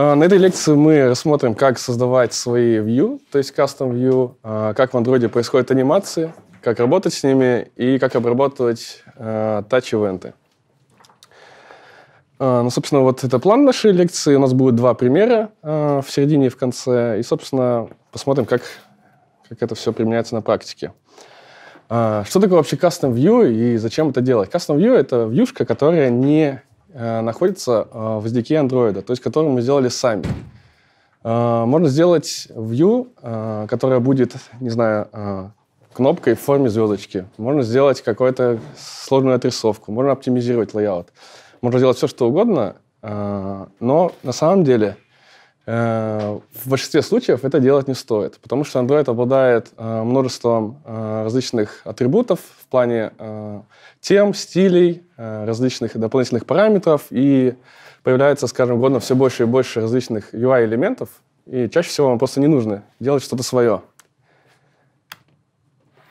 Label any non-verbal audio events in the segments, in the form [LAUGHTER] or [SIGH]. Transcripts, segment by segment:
А, на этой лекции мы рассмотрим, как создавать свои view, то есть custom view, а, как в Android происходят анимации, как работать с ними и как обрабатывать а, touch ивенты Ну, собственно, вот это план нашей лекции. У нас будет два примера в середине и в конце. И, собственно, посмотрим, как, как это все применяется на практике. Что такое вообще Custom View и зачем это делать? Custom View — это вьюшка, которая не Э, находится э, в SDK Android, то есть который мы сделали сами. Э, можно сделать view, которая будет, не знаю, кнопкой в форме звездочки. Можно сделать какую-то сложную отрисовку, можно оптимизировать лейаут. Можно делать все, что угодно, но на самом деле – Э, в большинстве случаев это делать не стоит, потому что Android обладает э, множеством э, различных атрибутов в плане тем, стилей, различных дополнительных параметров, и появляется с каждым годом все больше и больше различных UI-элементов, и чаще всего вам просто не нужно делать что-то свое.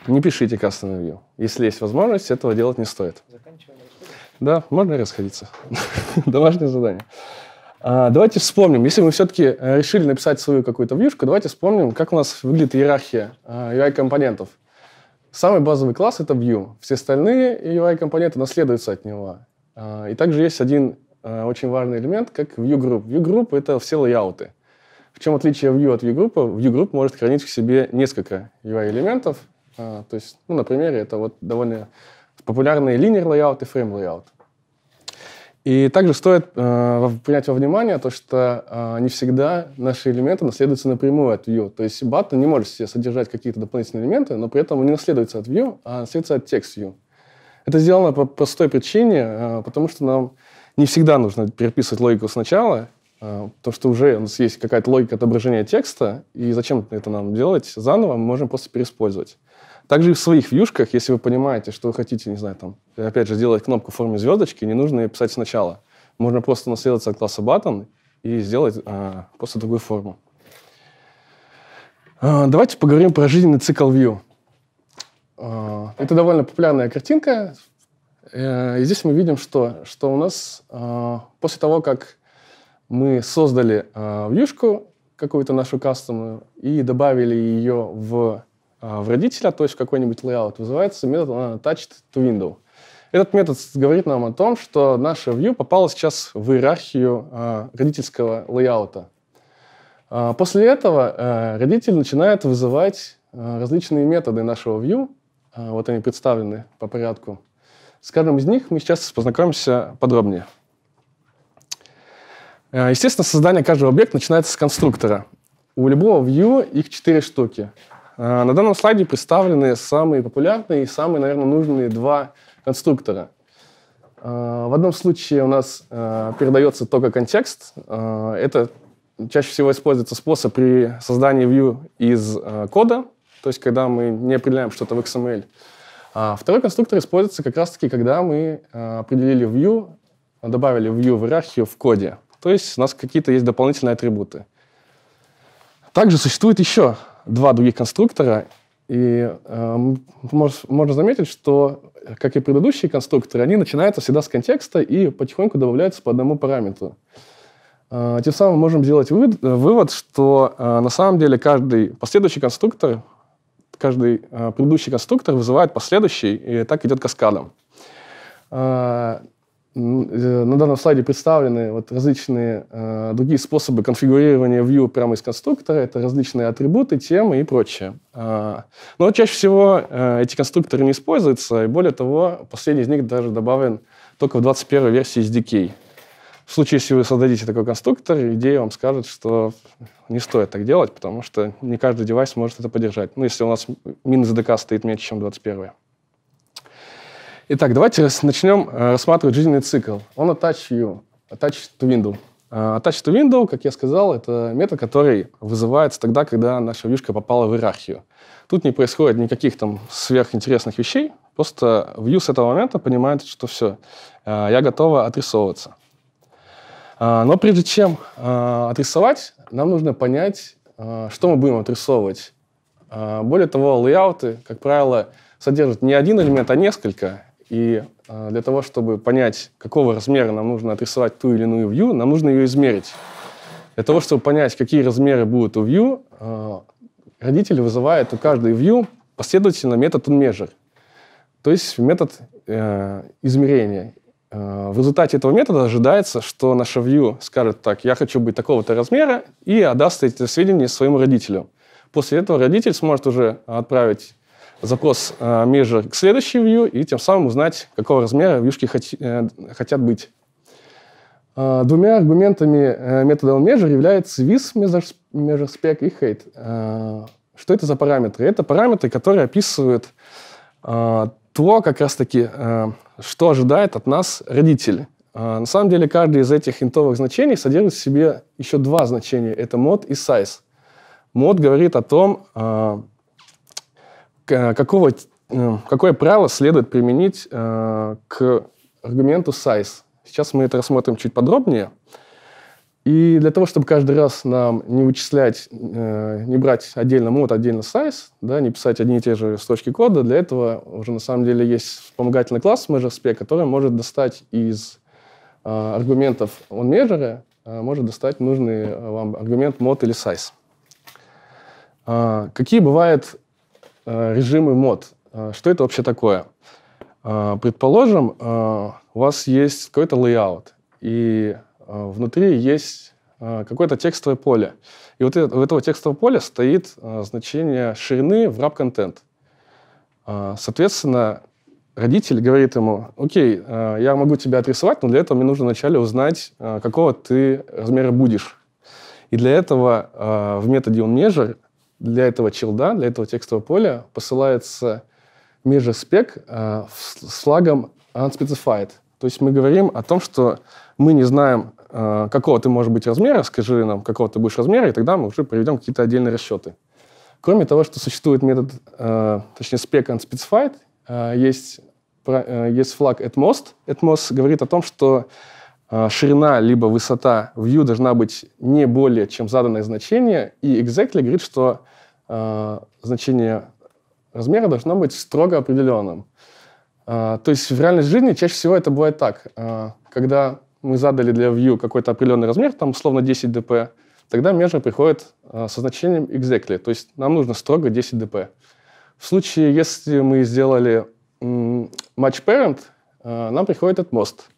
Не пишите кастомный view. Если есть возможность, этого делать не стоит. Да, можно расходиться. [LAUGHS] Домашнее задание. А, давайте вспомним, если мы все-таки э, решили написать свою какую-то вьюшку, давайте вспомним, как у нас выглядит иерархия UI-компонентов. Э, Самый базовый класс — это view. Все остальные UI-компоненты наследуются от него. А, и также есть один э, очень важный элемент, как view group. View group — это все лейауты. В чем отличие view от view group? View group может хранить в себе несколько UI-элементов. А, то есть, ну, на примере, это вот довольно популярные линер лейаут и фрейм лейаут. И также стоит э, принять во внимание то, что э, не всегда наши элементы наследуются напрямую от view. То есть BAT не может себе содержать какие-то дополнительные элементы, но при этом он не наследуется от view, а наследуется от text view. Это сделано по простой причине, э, потому что нам не всегда нужно переписывать логику сначала, э, потому что уже у нас есть какая-то логика отображения текста, и зачем это нам делать заново, мы можем просто переиспользовать. Также и в своих вьюшках, если вы понимаете, что вы хотите, не знаю, там, опять же, сделать кнопку в форме звездочки, не нужно ее писать сначала. Можно просто наследоваться от класса button и сделать а, просто другую форму. А, давайте поговорим про жизненный цикл view. А, это довольно популярная картинка. Э, и здесь мы видим, что, что у нас а, после того, как мы создали а, вьюшку, какую-то нашу кастомную, и добавили ее в Э, в родителя, то есть в какой-нибудь layout, вызывается метод attached э, to window. Этот метод говорит нам о том, что наша view попала сейчас в иерархию э, родительского лейаута. после этого родитель начинает вызывать различные методы нашего view. вот они представлены по порядку. С каждым из них мы сейчас познакомимся подробнее. естественно, создание каждого объекта начинается с конструктора. У любого view их четыре штуки. А, на данном слайде представлены самые популярные и самые, наверное, нужные два конструктора. А, в одном случае у нас а, передается только контекст. Это чаще всего используется способ при создании view из кода, то есть когда мы не определяем что-то в XML. А второй конструктор используется как раз-таки, когда мы определили view, добавили view в иерархию в коде. То есть у нас какие-то есть дополнительные атрибуты. Также существует еще два других конструктора, и э, можно заметить, что, как и предыдущие конструкторы, они начинаются всегда с контекста и потихоньку добавляются по одному параметру. Э, тем самым можем сделать вывод, э, вывод что э, на самом деле каждый последующий конструктор, каждый э, предыдущий конструктор вызывает последующий, и так идет каскадом. Э, Э, на данном слайде представлены вот различные э, другие способы конфигурирования view прямо из конструктора. Это различные атрибуты, темы и прочее. Э, но чаще всего э, эти конструкторы не используются, и более того, последний из них даже добавлен только в 21 версии SDK. В случае, если вы создадите такой конструктор, идея вам скажет, что не стоит так делать, потому что не каждый девайс может это поддержать. Ну, если у нас минус ДК стоит меньше, чем 21. Итак, давайте начнем э, рассматривать жизненный цикл. Он attach you, attach to window. Э, attach to window, как я сказал, это метод, который вызывается тогда, когда наша вьюшка попала в иерархию. Тут не происходит никаких там сверхинтересных вещей, просто вью с этого момента понимает, что все, э, я готова отрисовываться. Но прежде чем отрисовать, нам нужно понять, что мы будем отрисовывать. Более того, лейауты, как правило, содержат не один элемент, а несколько. И а, для того, чтобы понять, какого размера нам нужно отрисовать ту или иную view, нам нужно ее измерить. Для того, чтобы понять, какие размеры будут у view, а, родители вызывают у каждой view последовательно метод unmeasure, то есть метод э, измерения. Э, в результате этого метода ожидается, что наша view скажет так, я хочу быть такого-то размера, и отдаст эти сведения своему родителю. После этого родитель сможет уже отправить запрос measure э, к следующей view и тем самым узнать, какого размера вьюшки э, хотят быть. Э, двумя аргументами метода measure является with measure, measure spec и height. Что это за параметры? Это параметры, которые описывают то, как раз-таки, что ожидает от нас родитель. На самом деле, каждый из этих интовых значений содержит в себе еще два значения. Это mod и size. Мод говорит о том, Э, какого, э, какое правило следует применить э, к аргументу size. Сейчас мы это рассмотрим чуть подробнее. И для того, чтобы каждый раз нам не вычислять, не брать отдельно мод, отдельно size, да, не писать одни и те же строчки кода, для этого уже на самом деле есть вспомогательный класс MeasureSpec, который может достать из аргументов он э, может достать нужный вам аргумент мод или size. А, какие бывают Э, режимы мод. Э, что это вообще такое? Э, предположим, у вас есть какой-то layout, и внутри есть какое-то текстовое поле. И вот у этого текстового поля стоит значение ширины в wrap-контент. Соответственно, родитель говорит ему, окей, я могу тебя отрисовать, но для этого мне нужно вначале узнать, какого ты размера будешь. И для этого в методе onMeasure для этого челда, для этого текстового поля посылается межи спек э, с слагом unspecified. То есть мы говорим о том, что мы не знаем, э, какого ты можешь быть размера, скажи нам, какого ты будешь размера, и тогда мы уже проведем какие-то отдельные расчеты. Кроме того, что существует метод, э, точнее, spec unspecified, э, есть, про, э, есть флаг atmost. Atmos говорит о том, что а, ширина либо высота view должна быть не более, чем заданное значение, и exactly говорит, что э, значение размера должно быть строго определенным. Э, то есть в реальной жизни чаще всего это бывает так. Э, когда мы задали для view какой-то определенный размер, там условно 10 dp, тогда measure приходит э, со значением exactly, то есть нам нужно строго 10 dp. В случае, если мы сделали match parent, э, нам приходит at most –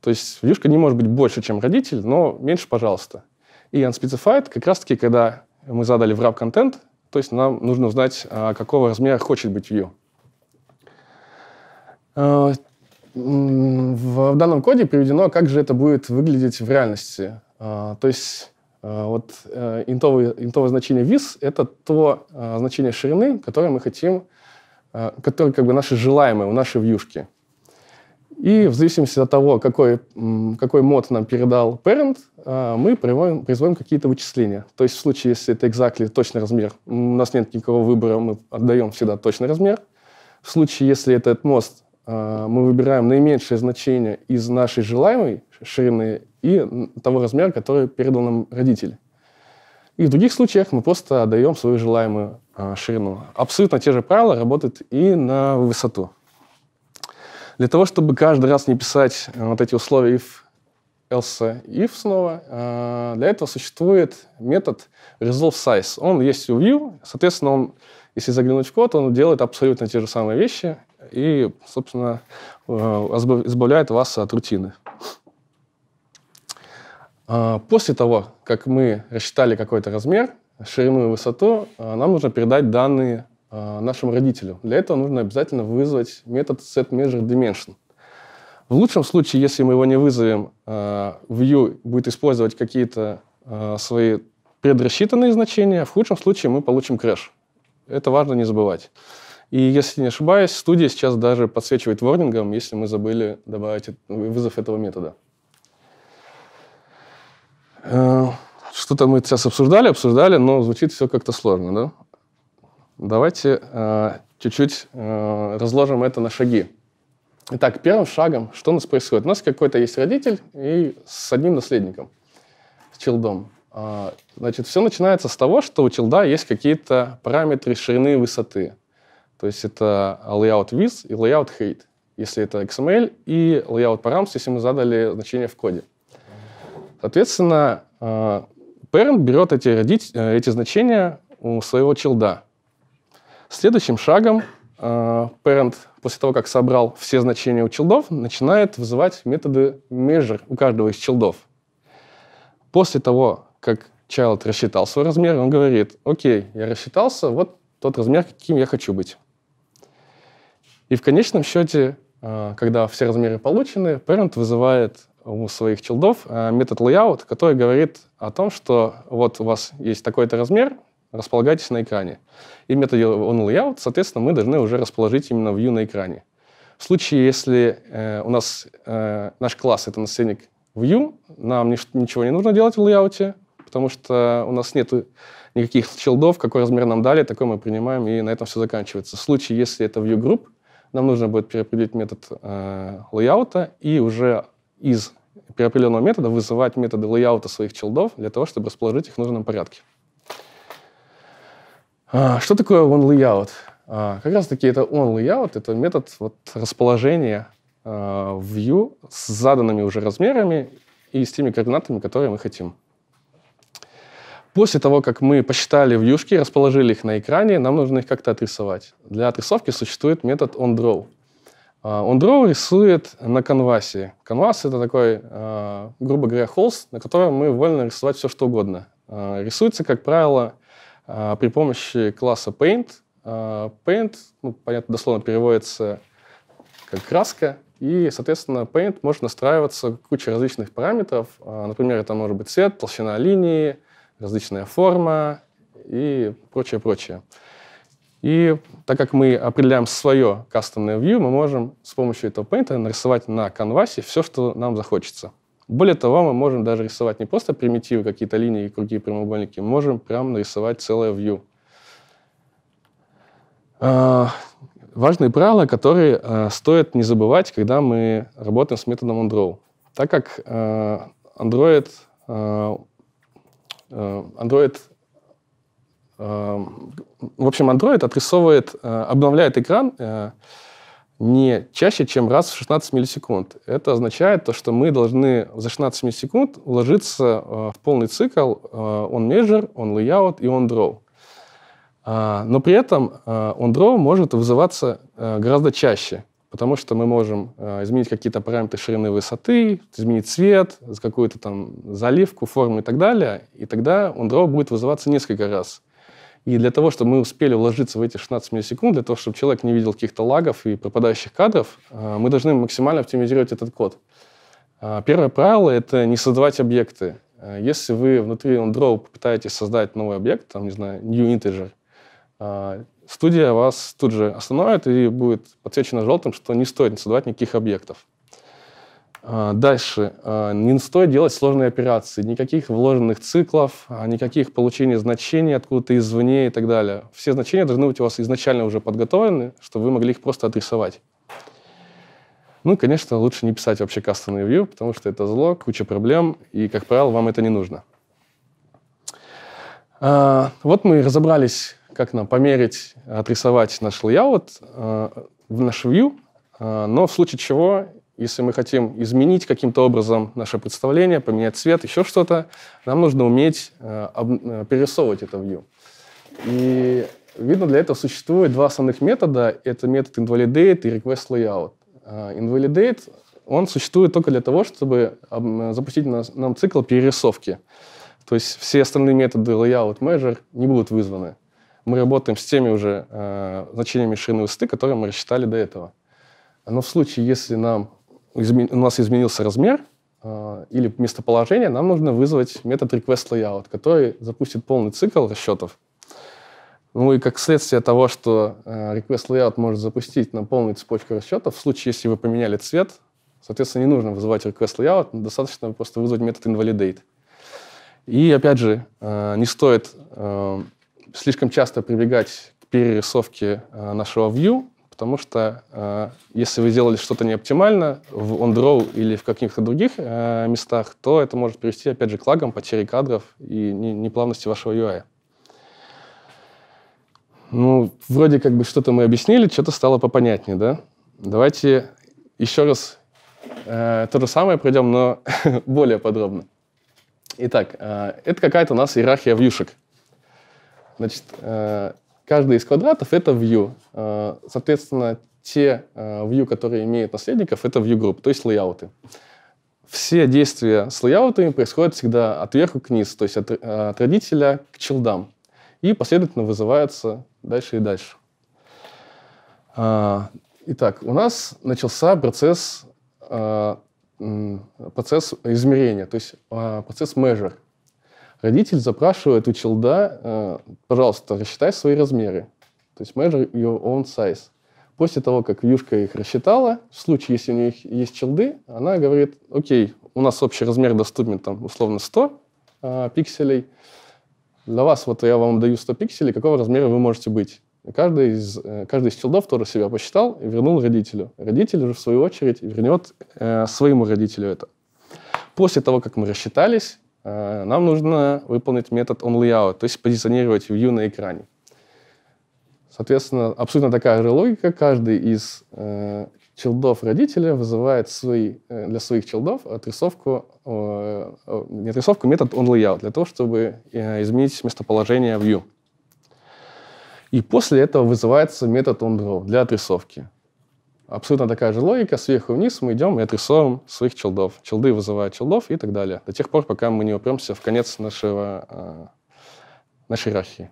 то есть вьюшка не может быть больше, чем родитель, но меньше, пожалуйста. И unspecified как раз-таки, когда мы задали в wrap content, то есть нам нужно узнать, а, какого размера хочет быть view. А, в данном коде приведено, как же это будет выглядеть в реальности. А, то есть вот э, интовое, интовое значение вис — это то значение ширины, которое мы хотим, которое как бы наше желаемое у нашей вьюшки — и в зависимости от того, какой, какой мод нам передал parent, а, мы приводим, производим какие-то вычисления. То есть в случае, если это exactly точный размер, у нас нет никакого выбора, мы отдаем всегда точный размер. В случае, если это этот мост, а, мы выбираем наименьшее значение из нашей желаемой ширины и того размера, который передал нам родитель. И в других случаях мы просто отдаем свою желаемую а, ширину. Абсолютно те же правила работают и на высоту. Для того, чтобы каждый раз не писать э, вот эти условия if, else, if снова, э, для этого существует метод resolve size. Он есть у view, соответственно, он, если заглянуть в код, он делает абсолютно те же самые вещи и, собственно, э, избавляет вас от рутины. А, после того, как мы рассчитали какой-то размер, ширину и высоту, нам нужно передать данные Э, нашему родителю. Для этого нужно обязательно вызвать метод setMeasureDimension. В лучшем случае, если мы его не вызовем, view э, будет использовать какие-то э, свои предрассчитанные значения, в худшем случае мы получим крэш. Это важно не забывать. И если не ошибаюсь, студия сейчас даже подсвечивает ворнингом, если мы забыли добавить вызов этого метода. Что-то мы сейчас обсуждали, обсуждали, но звучит все как-то сложно, да? Давайте э, чуть-чуть э, разложим это на шаги. Итак, первым шагом, что у нас происходит? У нас какой-то есть родитель и с одним наследником, с челдом. Э, значит, все начинается с того, что у челда есть какие-то параметры ширины и высоты. То есть это layout width и layout height, если это XML, и layout params, если мы задали значение в коде. Соответственно, э, parent берет эти, родить, э, эти значения у своего челда – Следующим шагом э, parent, после того, как собрал все значения у чилдов, начинает вызывать методы measure у каждого из чилдов. После того, как child рассчитал свой размер, он говорит, окей, я рассчитался, вот тот размер, каким я хочу быть. И в конечном счете, э, когда все размеры получены, parent вызывает у своих чилдов э, метод layout, который говорит о том, что вот у вас есть такой-то размер, располагайтесь на экране. И в методе onLayout, соответственно, мы должны уже расположить именно view на экране. В случае, если э, у нас э, наш класс — это наследник view, нам ни, ничего не нужно делать в layout, потому что у нас нет никаких челдов, какой размер нам дали, такой мы принимаем, и на этом все заканчивается. В случае, если это view group, нам нужно будет переопределить метод э, layout и уже из переопределенного метода вызывать методы layout своих челдов для того, чтобы расположить их в нужном порядке. А, что такое one layout? А, как раз таки это on layout, это метод вот расположения а, view с заданными уже размерами и с теми координатами, которые мы хотим. После того, как мы посчитали вьюшки, расположили их на экране, нам нужно их как-то отрисовать. Для отрисовки существует метод onDraw. OnDraw рисует на конвасе. Конвас это такой, грубо говоря, холст, на котором мы вольно рисовать все, что угодно. Рисуется, как правило, а, при помощи класса Paint. А, Paint, ну, понятно, дословно переводится как краска, и, соответственно, Paint может настраиваться куча различных параметров. А, например, это может быть цвет, толщина линии, различная форма и прочее, прочее. И так как мы определяем свое кастомное view, мы можем с помощью этого Paint нарисовать на конвасе все, что нам захочется. Более того, мы можем даже рисовать не просто примитивы, какие-то линии, круги, прямоугольники, можем прямо нарисовать целое view. А, важные правила, которые а, стоит не забывать, когда мы работаем с методом onDraw. Так как а, Android, Android в общем, Android отрисовывает, обновляет экран не чаще, чем раз в 16 миллисекунд. Это означает то, что мы должны за 16 миллисекунд уложиться э, в полный цикл э, Он measure, он layout и он draw. А, но при этом э, он draw может вызываться гораздо чаще, потому что мы можем изменить какие-то параметры ширины высоты, изменить цвет, какую-то там заливку, форму и так далее, и тогда он draw будет вызываться несколько раз – и для того, чтобы мы успели вложиться в эти 16 миллисекунд, для того, чтобы человек не видел каких-то лагов и пропадающих кадров, э, мы должны максимально оптимизировать этот код. Э, первое правило — это не создавать объекты. Э, если вы внутри OnDraw попытаетесь создать новый объект, там, не знаю, new integer, студия вас тут же остановит и будет подсвечена желтым, что не стоит создавать никаких объектов. А, дальше. А, не стоит делать сложные операции. Никаких вложенных циклов, а, никаких получений значений откуда-то извне и так далее. Все значения должны быть у вас изначально уже подготовлены, чтобы вы могли их просто отрисовать. Ну, и конечно, лучше не писать вообще кастомные view, потому что это зло, куча проблем, и, как правило, вам это не нужно. Вот мы разобрались, как нам померить, отрисовать наш layout, наш view, но в случае чего если мы хотим изменить каким-то образом наше представление, поменять цвет, еще что-то, нам нужно уметь э, э, перерисовывать это view. И видно, для этого существует два основных метода. Это метод invalidate и request layout. Э, invalidate, он существует только для того, чтобы запустить нам цикл перерисовки. То есть все остальные методы layout, measure не будут вызваны. Мы работаем с теми уже э, значениями ширины и высоты, которые мы рассчитали до этого. Но в случае, если нам у нас изменился размер а, или местоположение, нам нужно вызвать метод request layout, который запустит полный цикл расчетов. Ну и как следствие того, что э, request layout может запустить на полную цепочку расчетов, в случае, если вы поменяли цвет, соответственно, не нужно вызывать request layout, достаточно просто вызвать метод invalidate. И опять же, а, не стоит слишком часто прибегать к перерисовке нашего view, Потому что э, если вы сделали что-то неоптимально в OnDraw или в каких-то других э, местах, то это может привести, опять же, к лагам, потере кадров и неплавности вашего UI. Ну, вроде как бы что-то мы объяснили, что-то стало попонятнее, да? Давайте еще раз э, то же самое пройдем, но [LAUGHS] более подробно. Итак, э, это какая-то у нас иерархия вьюшек. Значит, э, Каждый из квадратов — это view. Э, соответственно, те э, view, которые имеют наследников, это view group, то есть лейауты. Все действия с лейаутами происходят всегда от верху к низу, то есть от, э, от родителя к чилдам. И последовательно вызываются дальше и дальше. Итак, у нас начался процесс, процесс измерения, то есть процесс measure — Родитель запрашивает у челда, э, пожалуйста, рассчитай свои размеры. То есть measure your own size. После того, как вьюшка их рассчитала, в случае, если у них есть челды, она говорит, окей, у нас общий размер доступен там условно 100 э, пикселей. Для вас вот я вам даю 100 пикселей, какого размера вы можете быть? каждый из, э, каждый из челдов тоже себя посчитал и вернул родителю. Родитель же, в свою очередь, вернет э, своему родителю это. После того, как мы рассчитались, Э, нам нужно выполнить метод onLayout, то есть позиционировать view на экране. Соответственно, абсолютно такая же логика. Каждый из э, челдов родителя вызывает свои, э, для своих челдов отрисовку, э, не отрисовку, метод onLayout, для того, чтобы э, изменить местоположение view. И после этого вызывается метод onDraw для отрисовки. Абсолютно такая же логика. Сверху вниз мы идем и отрисовываем своих челдов. Челды вызывают челдов и так далее. До тех пор, пока мы не упремся в конец нашего, э, нашей иерархии.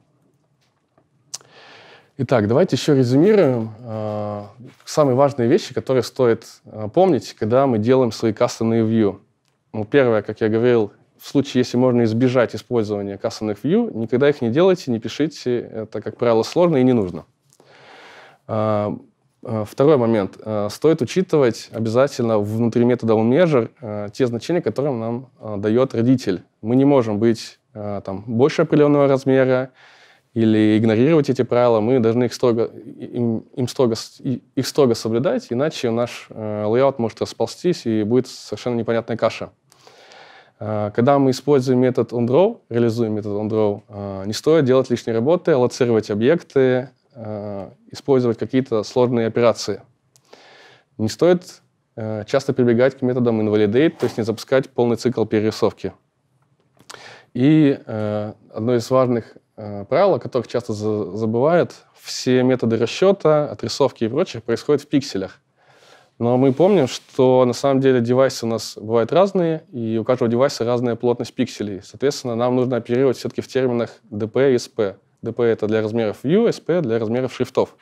Итак, давайте еще резюмируем э, самые важные вещи, которые стоит э, помнить, когда мы делаем свои кастомные вью. Ну, первое, как я говорил, в случае, если можно избежать использования кастомных вью, никогда их не делайте, не пишите. Это, как правило, сложно и не нужно. Э, второй момент. Э, стоит учитывать обязательно внутри метода OnMeasure э, те значения, которые нам дает родитель. Мы не можем быть там, больше определенного размера или игнорировать эти правила. Мы должны их строго, им, им строго, их строго соблюдать, иначе наш лейаут может расползтись и будет совершенно непонятная каша. Когда мы используем метод onDraw, реализуем метод onDraw, не стоит делать лишней работы, аллоцировать объекты, Э, использовать какие-то сложные операции. Не стоит э, часто прибегать к методам invalidate, то есть не запускать полный цикл перерисовки. И э, одно из важных правил, о которых часто за забывают, все методы расчета, отрисовки и прочих происходят в пикселях. Но мы помним, что на самом деле девайсы у нас бывают разные, и у каждого девайса разная плотность пикселей. Соответственно, нам нужно оперировать все-таки в терминах DP и SP. DP — это для размеров view, SP — для размеров шрифтов.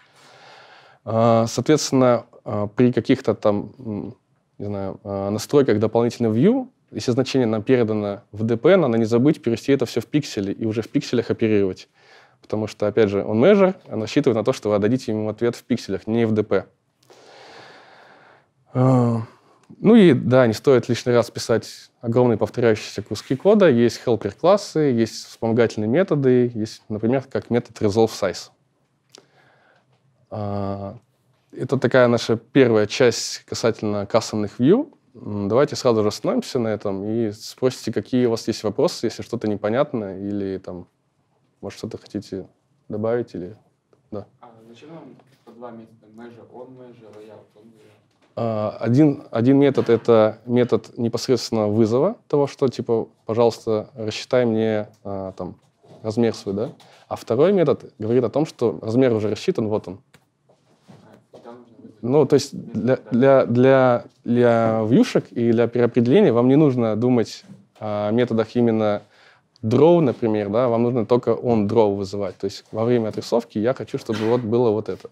А, соответственно, а, при каких-то там, не знаю, а, настройках дополнительного view, если значение нам передано в DP, надо не забыть перевести это все в пиксели и уже в пикселях оперировать. Потому что, опять же, он measure, он рассчитывает на то, что вы отдадите ему ответ в пикселях, не в DP. Ну и да, не стоит лишний раз писать огромные повторяющиеся куски кода. Есть helper классы есть вспомогательные методы, есть, например, как метод resolve size. А, это такая наша первая часть касательно кастомных view. Давайте сразу же остановимся на этом и спросите, какие у вас есть вопросы, если что-то непонятно или там, может, что-то хотите добавить или... Да. А, зачем нам по два метода? Measure on measure, layout on layout? А, один, один метод – это метод непосредственно вызова того, что типа, пожалуйста, рассчитай мне а, там, размер свой, да? А второй метод говорит о том, что размер уже рассчитан, вот он. Ну, то есть для, для, для, для вьюшек и для переопределения вам не нужно думать о методах именно draw, например, да, вам нужно только он draw вызывать. То есть во время отрисовки я хочу, чтобы вот было вот это.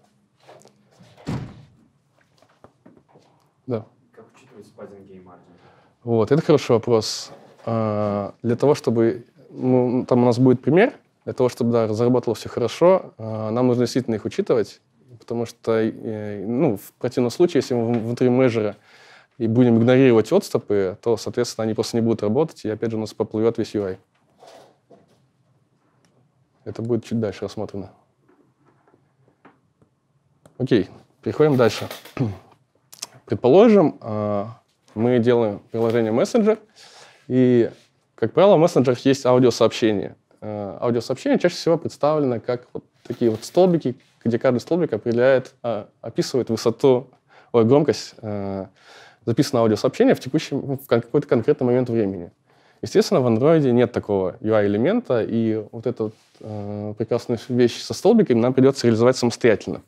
Да. Как учитывать спайдинги и Вот, это хороший вопрос. А, для того, чтобы... Ну, там у нас будет пример. Для того, чтобы да, разработало все хорошо, а, нам нужно действительно их учитывать, потому что э, ну, в противном случае, если мы внутри мейджера и будем игнорировать отступы, то, соответственно, они просто не будут работать, и опять же у нас поплывет весь UI. Это будет чуть дальше рассмотрено. Окей, переходим дальше. Предположим, а, мы делаем приложение мессенджер, и, как правило, в мессенджерах есть аудиосообщение. А, аудиосообщение чаще всего представлено как вот такие вот столбики, где каждый столбик определяет, а, описывает высоту, ой, громкость записанного аудиосообщения в текущем, ну, в какой-то конкретный момент времени. Естественно, в Android нет такого UI-элемента, и вот эту э, прекрасную вещь со столбиками нам придется реализовать самостоятельно.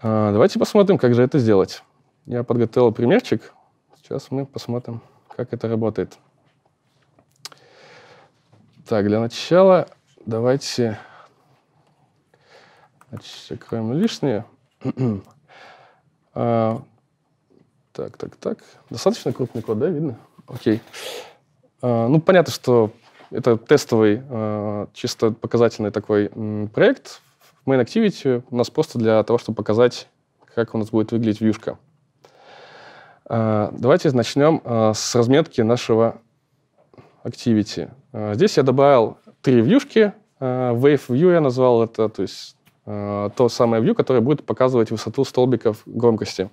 Э, давайте посмотрим, как же это сделать. Я подготовил примерчик. Сейчас мы посмотрим, как это работает. Так, для начала давайте закроем лишнее. [CLEARS THROAT] А, так, так, так. Достаточно крупный код, да, видно? Окей. А, ну, понятно, что это тестовый, а, чисто показательный такой проект. В Main Activity у нас просто для того, чтобы показать, как у нас будет выглядеть вьюшка. А, давайте начнем а, с разметки нашего Activity. А, здесь я добавил три вьюшки. Wave View я назвал это, то есть то самое view, которое будет показывать высоту столбиков громкости.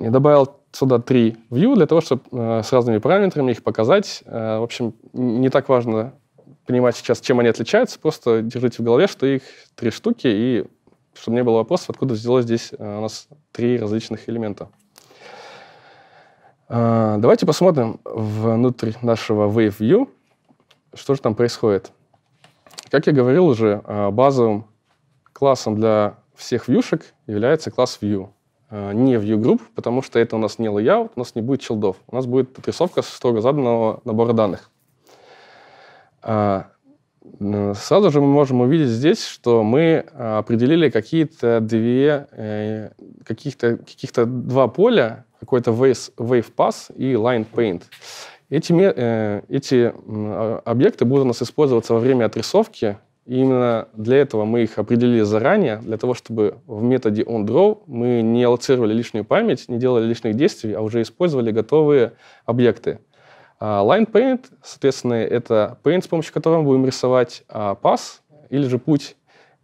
Я добавил сюда три view для того, чтобы с разными параметрами их показать. В общем, не так важно понимать сейчас, чем они отличаются, просто держите в голове, что их три штуки, и чтобы не было вопросов, откуда взялось здесь у нас три различных элемента. А, давайте посмотрим внутрь нашего WaveView, что же там происходит. Как я говорил уже, а, базовым классом для всех вьюшек является класс View. А, не View Group, потому что это у нас не layout, у нас не будет чилдов. У нас будет отрисовка строго заданного набора данных. Сразу же мы можем увидеть здесь, что мы определили какие-то две, э, каких-то каких два поля, какой-то Wave Pass и Line Paint. Эти, э, эти а, объекты будут у нас использоваться во время отрисовки, и именно для этого мы их определили заранее, для того, чтобы в методе onDraw мы не аллоцировали лишнюю память, не делали лишних действий, а уже использовали готовые объекты. А line Paint, соответственно, это paint, с помощью которого мы будем рисовать а пас или же путь.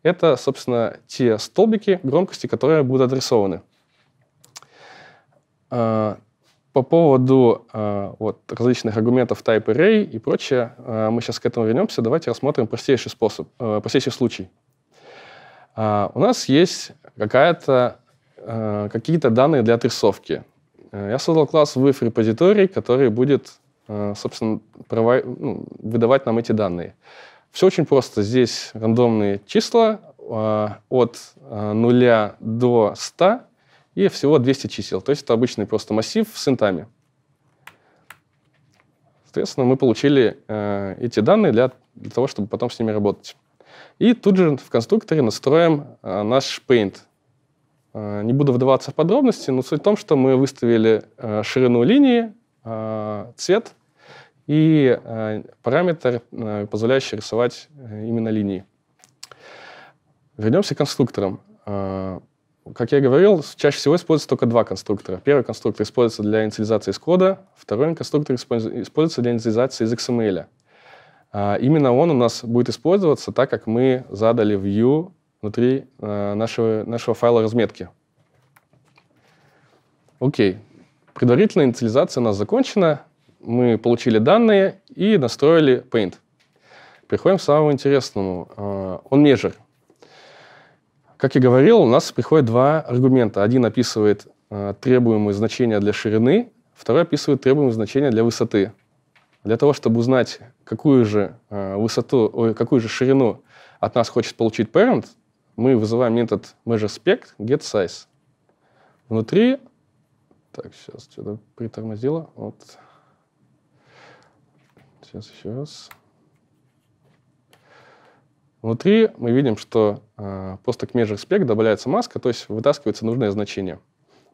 Это, собственно, те столбики громкости, которые будут адресованы. А, по поводу а, вот, различных аргументов type array и прочее, а, мы сейчас к этому вернемся. Давайте рассмотрим простейший способ, э, простейший случай. у нас есть какая-то, какие-то данные для отрисовки. я создал класс with репозиторий, который будет, собственно, провай, ну, выдавать нам эти данные. Все очень просто. Здесь рандомные числа от э, 0 до 100 и всего 200 чисел. То есть это обычный просто массив с интами. Соответственно, мы получили э, эти данные для, для того, чтобы потом с ними работать. И тут же в конструкторе настроим э, наш paint. Э, не буду вдаваться в подробности, но суть в том, что мы выставили э, ширину линии, э, цвет и э, параметр, э, позволяющий рисовать э, именно линии. Вернемся к конструкторам. Э, как я говорил, чаще всего используются только два конструктора. Первый конструктор используется для инициализации из кода, второй конструктор используется для инициализации из XML. А, именно он у нас будет использоваться так, как мы задали view внутри э, нашего, нашего файла разметки. Окей. Предварительная инициализация у нас закончена. Мы получили данные и настроили Paint. Приходим к самому интересному. А, он межер. Как я говорил, у нас приходит два аргумента. Один описывает э, требуемые значения для ширины, второй описывает требуемые значения для высоты. Для того, чтобы узнать, какую же э, высоту, ой, какую же ширину от нас хочет получить parent, мы вызываем метод measureSpec getSize. Внутри... Так, сейчас что-то притормозило. Вот. Сейчас еще раз. Внутри мы видим, что э, просто к measure spec добавляется маска, то есть вытаскивается нужное значение.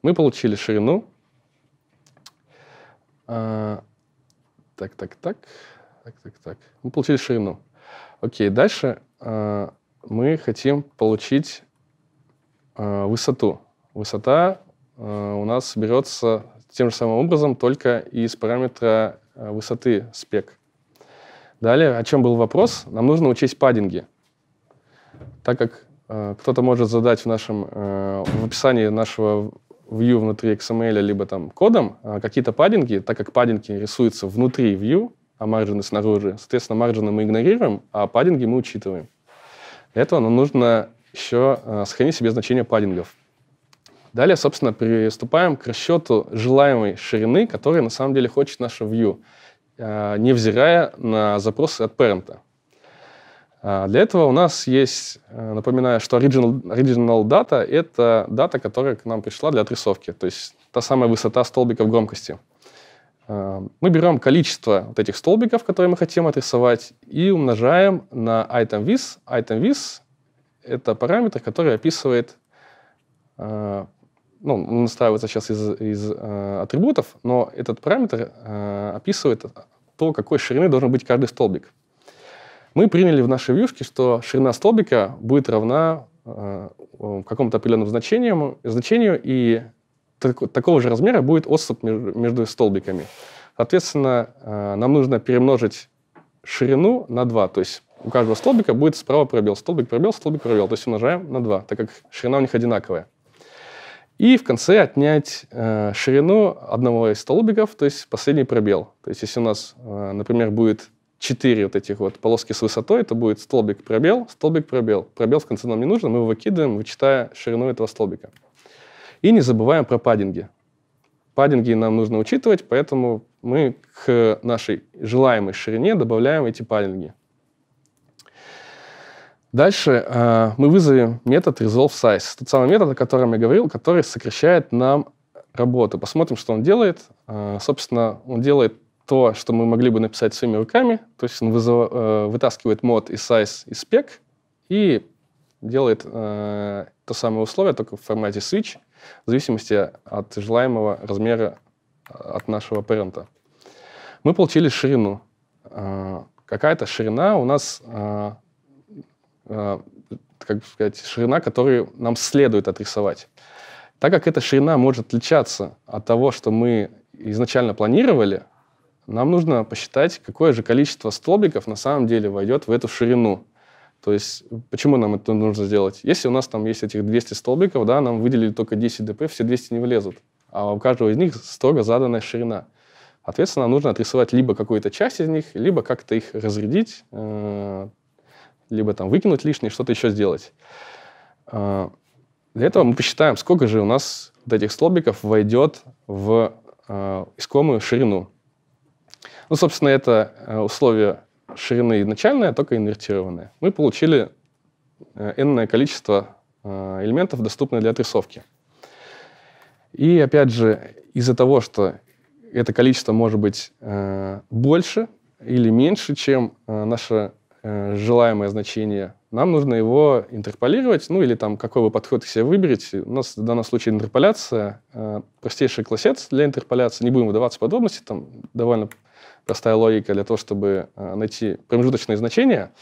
Мы получили ширину. Э, так, так, так. Так, так, так. Мы получили ширину. Окей, дальше э, мы хотим получить э, высоту. Высота э, у нас берется тем же самым образом, только из параметра э, высоты спек. Далее, о чем был вопрос, нам нужно учесть паддинги так как э, кто-то может задать в, нашем, э, в описании нашего view внутри XML, либо там кодом, э, какие-то паддинги, так как паддинги рисуются внутри view, а маржины снаружи, соответственно, маржины мы игнорируем, а паддинги мы учитываем. Для этого нам нужно еще э, сохранить себе значение паддингов. Далее, собственно, приступаем к расчету желаемой ширины, которой на самом деле хочет наша view, э, невзирая на запросы от парента. А, для этого у нас есть, э, напоминаю, что original, original data — это дата, которая к нам пришла для отрисовки, то есть та самая высота столбиков громкости. А, мы берем количество вот этих столбиков, которые мы хотим отрисовать, и умножаем на itemVis. ItemVis — это параметр, который описывает, а, ну, он настраивается сейчас из, из э, атрибутов, но этот параметр э, описывает то, какой ширины должен быть каждый столбик мы приняли в нашей вьюшке, что ширина столбика будет равна э, э какому-то определенному значению, значению и так, такого же размера будет отступ между, между столбиками. Соответственно, э, нам нужно перемножить ширину на 2, то есть у каждого столбика будет справа пробел, столбик пробел, столбик пробел, то есть умножаем на 2, так как ширина у них одинаковая. И в конце отнять э, ширину одного из столбиков, то есть последний пробел. То есть если у нас, э, например, будет четыре вот этих вот полоски с высотой, это будет столбик, пробел, столбик, пробел. Пробел в конце нам не нужно, мы его выкидываем, вычитая ширину этого столбика. И не забываем про паддинги. Паддинги нам нужно учитывать, поэтому мы к нашей желаемой ширине добавляем эти паддинги. Дальше э, мы вызовем метод resolve size. Тот самый метод, о котором я говорил, который сокращает нам работу. Посмотрим, что он делает. Э, собственно, он делает то, что мы могли бы написать своими руками. То есть он вызов, э, вытаскивает мод и size и spec и делает э, то самое условие, только в формате switch, в зависимости от желаемого размера э, от нашего парента. Мы получили ширину. Э, какая-то ширина у нас, э, э, как сказать, ширина, которую нам следует отрисовать. Так как эта ширина может отличаться от того, что мы изначально планировали, нам нужно посчитать, какое же количество столбиков на самом деле войдет в эту ширину. То есть, почему нам это нужно сделать? Если у нас там есть этих 200 столбиков, да, нам выделили только 10 ДП, все 200 не влезут. А у каждого из них строго заданная ширина. Соответственно, нам нужно отрисовать либо какую-то часть из них, либо как-то их разрядить, э, либо там выкинуть лишнее, что-то еще сделать. Э, для этого мы посчитаем, сколько же у нас вот этих столбиков войдет в э, искомую ширину. Ну, собственно, это э, условие ширины изначальное, а только инвертированное. Мы получили n э, количество э, элементов, доступное для отрисовки. И опять же, из-за того, что это количество может быть больше или меньше, чем наше желаемое значение, нам нужно его интерполировать, ну или там какой вы подход к себе выберете. У нас в данном случае интерполяция, простейший классец для интерполяции, не будем выдаваться в подробности, там довольно простая логика для того, чтобы э, найти промежуточные значения,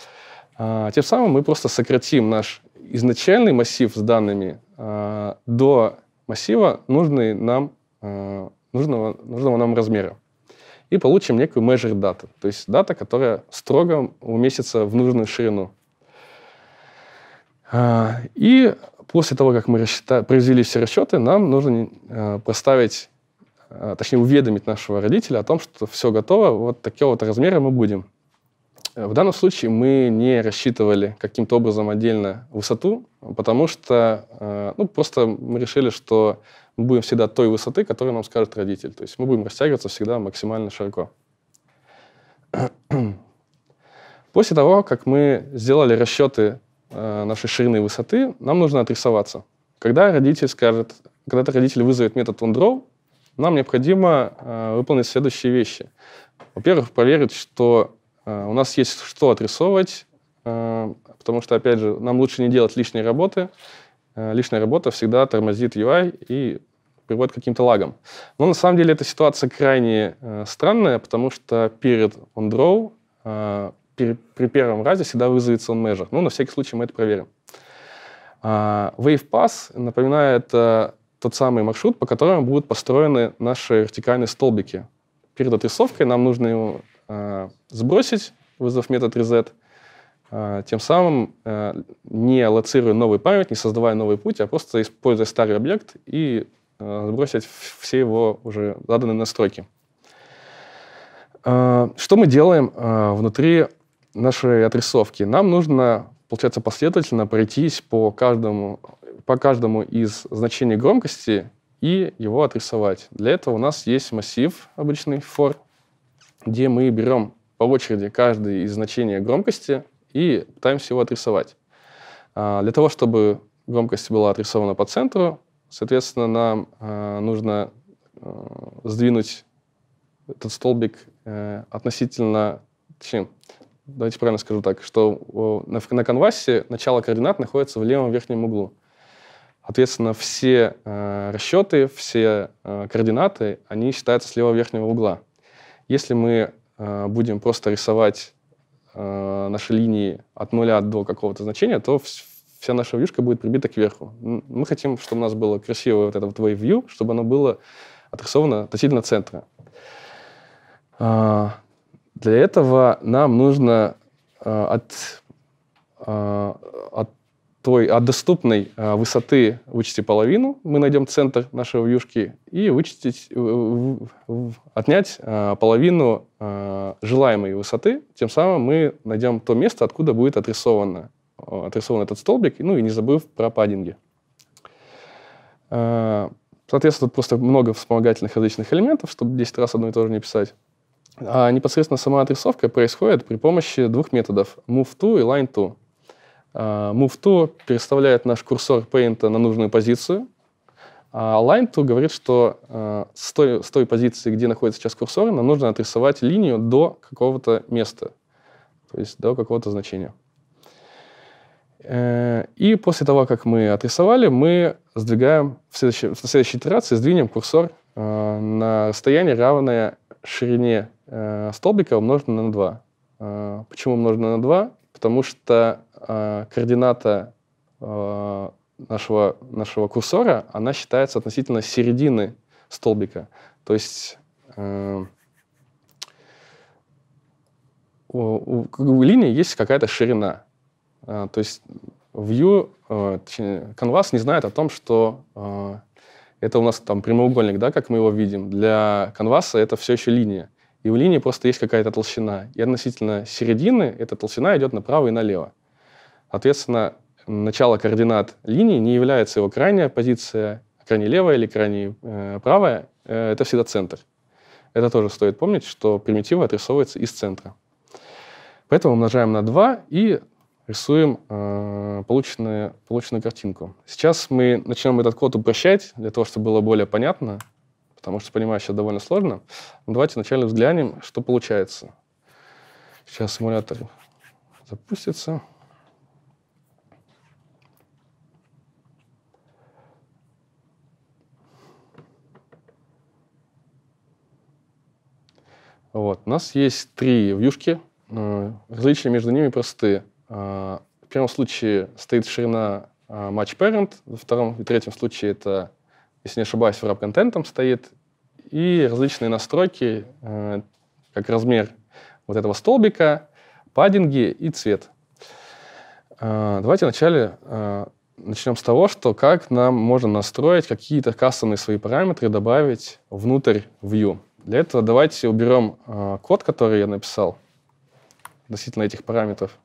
а, тем самым мы просто сократим наш изначальный массив с данными а, до массива нужной нам, э, нужного, нужного нам размера. И получим некую measure data, то есть дата, которая строго уместится в нужную ширину. А, и после того, как мы рассчитали, произвели все расчеты, нам нужно э, проставить Э, точнее, уведомить нашего родителя о том, что все готово, вот такого вот размера мы будем. Э, в данном случае мы не рассчитывали каким-то образом отдельно высоту, потому что э, ну, просто мы решили, что мы будем всегда той высоты, которую нам скажет родитель. То есть мы будем растягиваться всегда максимально широко. [CLEARS THROAT] После того, как мы сделали расчеты нашей ширины и высоты, нам нужно отрисоваться. Когда родитель скажет, когда родитель вызовет метод undraw, нам необходимо э, выполнить следующие вещи. Во-первых, проверить, что э, у нас есть что отрисовывать, э, потому что, опять же, нам лучше не делать лишней работы. Лишняя работа всегда тормозит UI и приводит к каким-то лагам. Но на самом деле эта ситуация крайне странная, потому что перед OnDraw при первом разе всегда вызовется он measure. Ну, на всякий случай мы это проверим. А, WavePass, напоминаю, это тот самый маршрут, по которому будут построены наши вертикальные столбики. Перед отрисовкой нам нужно его э, сбросить, вызов метод reset, э, тем самым э, не лоцируя новый память, не создавая новый путь, а просто используя старый объект и э, сбросить все его уже заданные настройки. Э, что мы делаем э, внутри нашей отрисовки? Нам нужно, получается, последовательно пройтись по каждому по каждому из значений громкости и его отрисовать. Для этого у нас есть массив обычный for, где мы берем по очереди каждое из значений громкости и пытаемся его отрисовать. А, для того, чтобы громкость была отрисована по центру, соответственно, нам а, нужно а, сдвинуть этот столбик э, относительно... Точнее, давайте правильно скажу так, что на, на конвасе начало координат находится в левом верхнем углу. Соответственно, все э, расчеты, все э, координаты, они считаются слева верхнего угла. Если мы э, будем просто рисовать э, наши линии от нуля до какого-то значения, то вся наша вьюшка будет прибита кверху. Мы хотим, чтобы у нас было красивое вот это вот wave view, чтобы оно было отрисовано относительно центра. Э, для этого нам нужно э, от, э, от той, от а, доступной а, высоты вычти половину, мы найдем центр нашего вьюшки, и вычистить, э, отнять а, половину желаемой высоты, тем самым мы найдем то место, откуда будет отрисовано, отрисован этот столбик, ну и не забыв про паддинги. Соответственно, тут просто много вспомогательных различных элементов, чтобы 10 раз одно и то же не писать. А непосредственно сама отрисовка происходит при помощи двух методов move to и line to. Move а, to переставляет наш курсор Paint на нужную позицию, а Line to говорит, что а, с той, с той позиции, где находится сейчас курсор, нам нужно отрисовать линию до какого-то места, то есть до какого-то значения. Э, и после того, как мы отрисовали, мы сдвигаем в следующей, в следующей итерации сдвинем курсор а, на расстояние, равное ширине э, столбика, умноженное на 2. Почему умноженное на 2? Потому что а, координата а, нашего, нашего курсора, она считается относительно середины столбика. То есть э, у, у, линии есть какая-то ширина. Э, то есть view, э, точнее, canvas не знает о том, что э, это у нас там прямоугольник, да, как мы его видим. Для канваса это все еще линия. И у линии просто есть какая-то толщина. И относительно середины эта толщина идет направо и налево. Соответственно, начало координат линии не является его крайняя позиция, крайне левая или крайне э, правая. Э, это всегда центр. Это тоже стоит помнить, что примитивы отрисовываются из центра. Поэтому умножаем на 2 и рисуем э, полученную, полученную картинку. Сейчас мы начнем этот код упрощать, для того, чтобы было более понятно, потому что, понимаю, сейчас довольно сложно. Но давайте вначале взглянем, что получается. Сейчас симулятор запустится. Вот. У нас есть три вьюшки, э, различия между ними просты. Э, в первом случае стоит ширина э, match parent, во втором и третьем случае это, если не ошибаюсь, wrap контентом стоит, и различные настройки, как размер вот этого столбика, паддинги и цвет. Давайте вначале начнем с того, что как нам можно настроить какие-то кастомные свои параметры, добавить внутрь view. Для этого давайте уберем а, код, который я написал относительно этих параметров.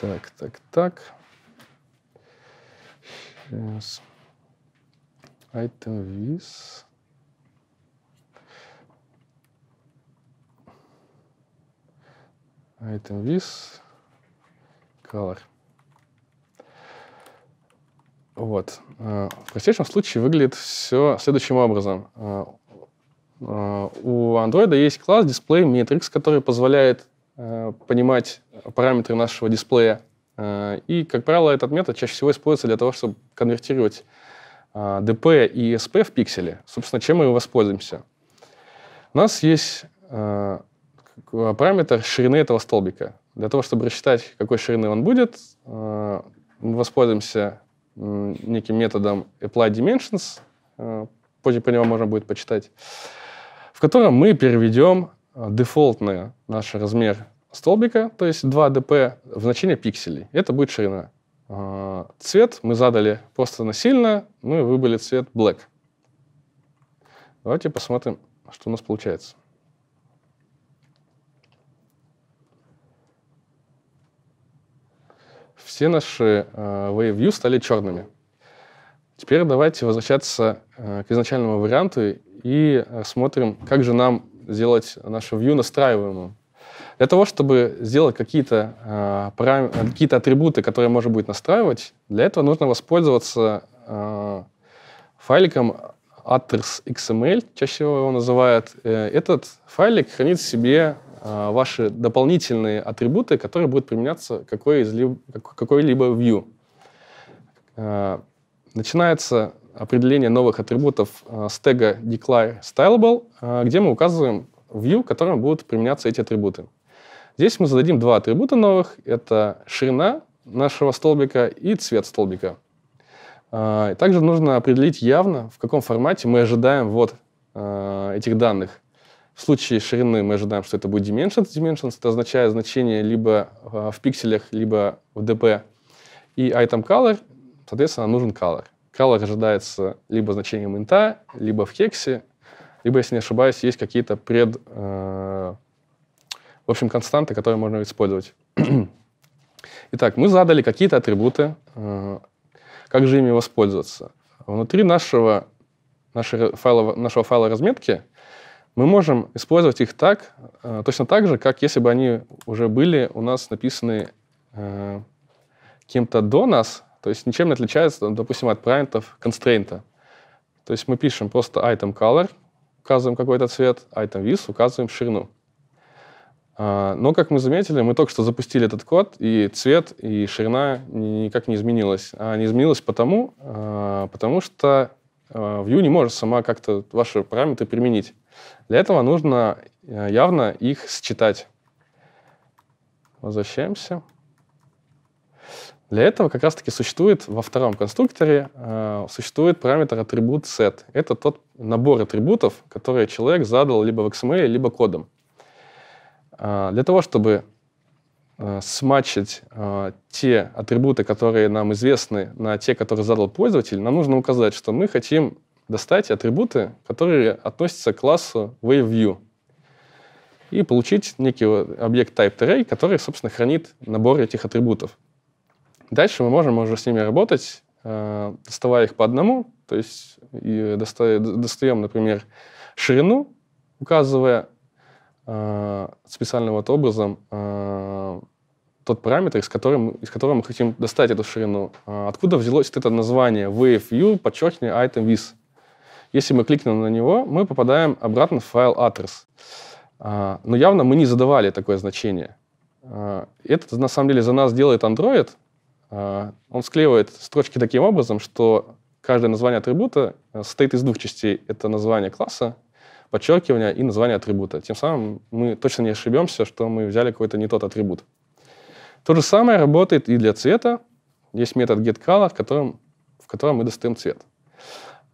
Так, так, так. Yes. Item vis. Item vis. Color. Вот. А, в простейшем случае выглядит все следующим образом. А, Э, у Android есть класс Display Matrix, который позволяет э, понимать параметры нашего дисплея. Э, и, как правило, этот метод чаще всего используется для того, чтобы конвертировать DP и SP в пиксели. Собственно, чем мы и воспользуемся. У нас есть параметр ширины этого столбика. Для того, чтобы рассчитать, какой ширины он будет, мы воспользуемся неким методом apply dimensions. Позже про него можно будет почитать котором мы переведем э, дефолтный наш размер столбика, то есть 2dp, в значение пикселей. Это будет ширина. А, цвет мы задали просто насильно, мы ну выбрали цвет black. Давайте посмотрим, что у нас получается. Все наши э, WaveView стали черными. Теперь давайте возвращаться э, к изначальному варианту и рассмотрим, как же нам сделать нашу view настраиваемую. Для того, чтобы сделать какие-то э, какие атрибуты, которые можно будет настраивать, для этого нужно воспользоваться э, файликом atters.xml, чаще его называют. Э, этот файлик хранит в себе э, ваши дополнительные атрибуты, которые будут применяться какой-либо какой view. Э, начинается определение новых атрибутов э, с тега declare stylable, э, где мы указываем view, к которому будут применяться эти атрибуты. Здесь мы зададим два атрибута новых. Это ширина нашего столбика и цвет столбика. Э, также нужно определить явно, в каком формате мы ожидаем вот этих данных. В случае ширины мы ожидаем, что это будет dimensions. Dimensions это означает значение либо в пикселях, либо в dB. И item color Соответственно, нужен color. Color ожидается либо значением инта, либо в хексе, либо, если не ошибаюсь, есть какие-то пред... Э, в общем, константы, которые можно использовать. [CLEARS THROAT] Итак, мы задали какие-то атрибуты. Э, как же ими воспользоваться? Внутри нашего, нашего, файла, нашего файла разметки мы можем использовать их так, э, точно так же, как если бы они уже были у нас написаны э, кем-то до нас, то есть ничем не отличается, ну, допустим, от параметров констрейнта. То есть мы пишем просто item color, указываем какой-то цвет, item width, указываем ширину. А, но, как мы заметили, мы только что запустили этот код, и цвет, и ширина никак не изменилась. А не изменилась потому, а, потому что а, Vue не может сама как-то ваши параметры применить. Для этого нужно явно их считать. Возвращаемся. Для этого как раз-таки существует во втором конструкторе э, существует параметр атрибут set. Это тот набор атрибутов, которые человек задал либо в XML, либо кодом. Э, для того, чтобы э, смачить те атрибуты, которые нам известны, на те, которые задал пользователь, нам нужно указать, что мы хотим достать атрибуты, которые относятся к классу WaveView и получить некий объект type array, который, собственно, хранит набор этих атрибутов. Дальше мы можем уже с ними работать, э, доставая их по одному, то есть и достаем, например, ширину, указывая э, специальным вот образом э, тот параметр, из которого, из которого мы хотим достать эту ширину. Откуда взялось это название wave view, подчеркни item with. Если мы кликнем на него, мы попадаем обратно в файл адрес. Но явно мы не задавали такое значение. Это на самом деле за нас делает Android, а, он склеивает строчки таким образом, что каждое название атрибута э, состоит из двух частей. Это название класса, подчеркивание и название атрибута. Тем самым мы точно не ошибемся, что мы взяли какой-то не тот атрибут. То же самое работает и для цвета. Есть метод getColor, в котором, в котором мы достаем цвет.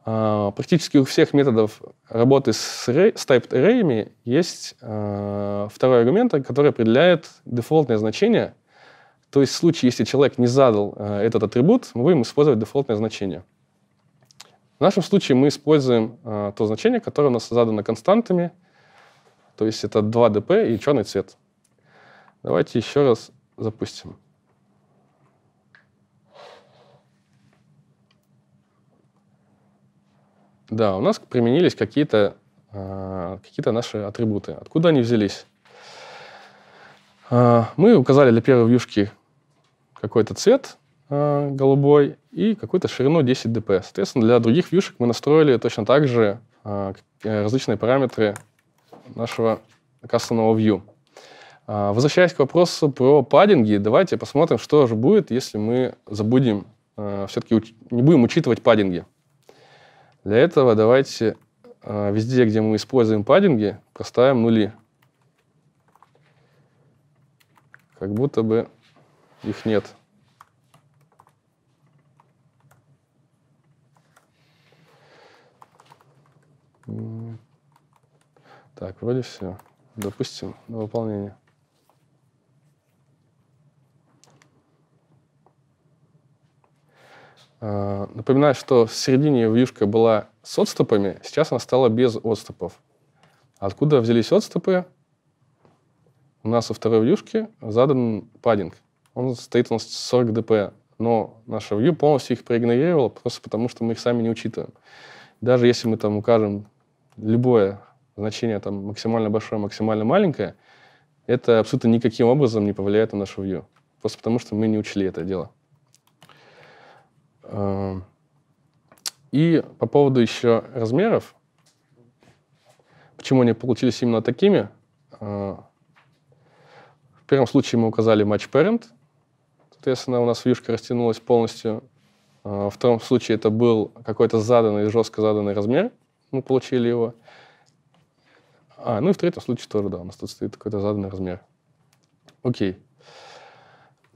А, практически у всех методов работы с, array, с typed array есть э, второй аргумент, который определяет дефолтное значение – то есть в случае, если человек не задал э, этот атрибут, мы будем использовать дефолтное значение. В нашем случае мы используем э, то значение, которое у нас задано константами, то есть это 2dp и черный цвет. Давайте еще раз запустим. Да, у нас применились какие-то э, какие наши атрибуты. Откуда они взялись? А, мы указали для первой вьюшки какой-то цвет а, голубой и какую-то ширину 10 dp. Соответственно, для других вьюшек мы настроили точно так же а, э, различные параметры нашего кастомного view. Возвращаясь к вопросу про паддинги, давайте посмотрим, что же будет, если мы забудем, все-таки не будем учитывать паддинги. Для этого давайте везде, где мы используем паддинги, поставим нули. как будто бы их нет. Так, вроде все. Допустим, на выполнение. А, напоминаю, что в середине вьюшка была с отступами, сейчас она стала без отступов. Откуда взялись отступы? у нас во второй вьюшке задан паддинг. Он стоит у нас 40 дп, но наша вью полностью их проигнорировала просто потому, что мы их сами не учитываем. Даже если мы там укажем любое значение там максимально большое, максимально маленькое, это абсолютно никаким образом не повлияет на нашу вью, Просто потому, что мы не учли это дело. А, и по поводу еще размеров, почему они получились именно такими, а, в первом случае мы указали матч parent, соответственно, у нас вьюшка растянулась полностью. А, в втором случае это был какой-то заданный, жестко заданный размер, мы получили его. А, ну и в третьем случае тоже, да, у нас тут стоит какой-то заданный размер. Окей.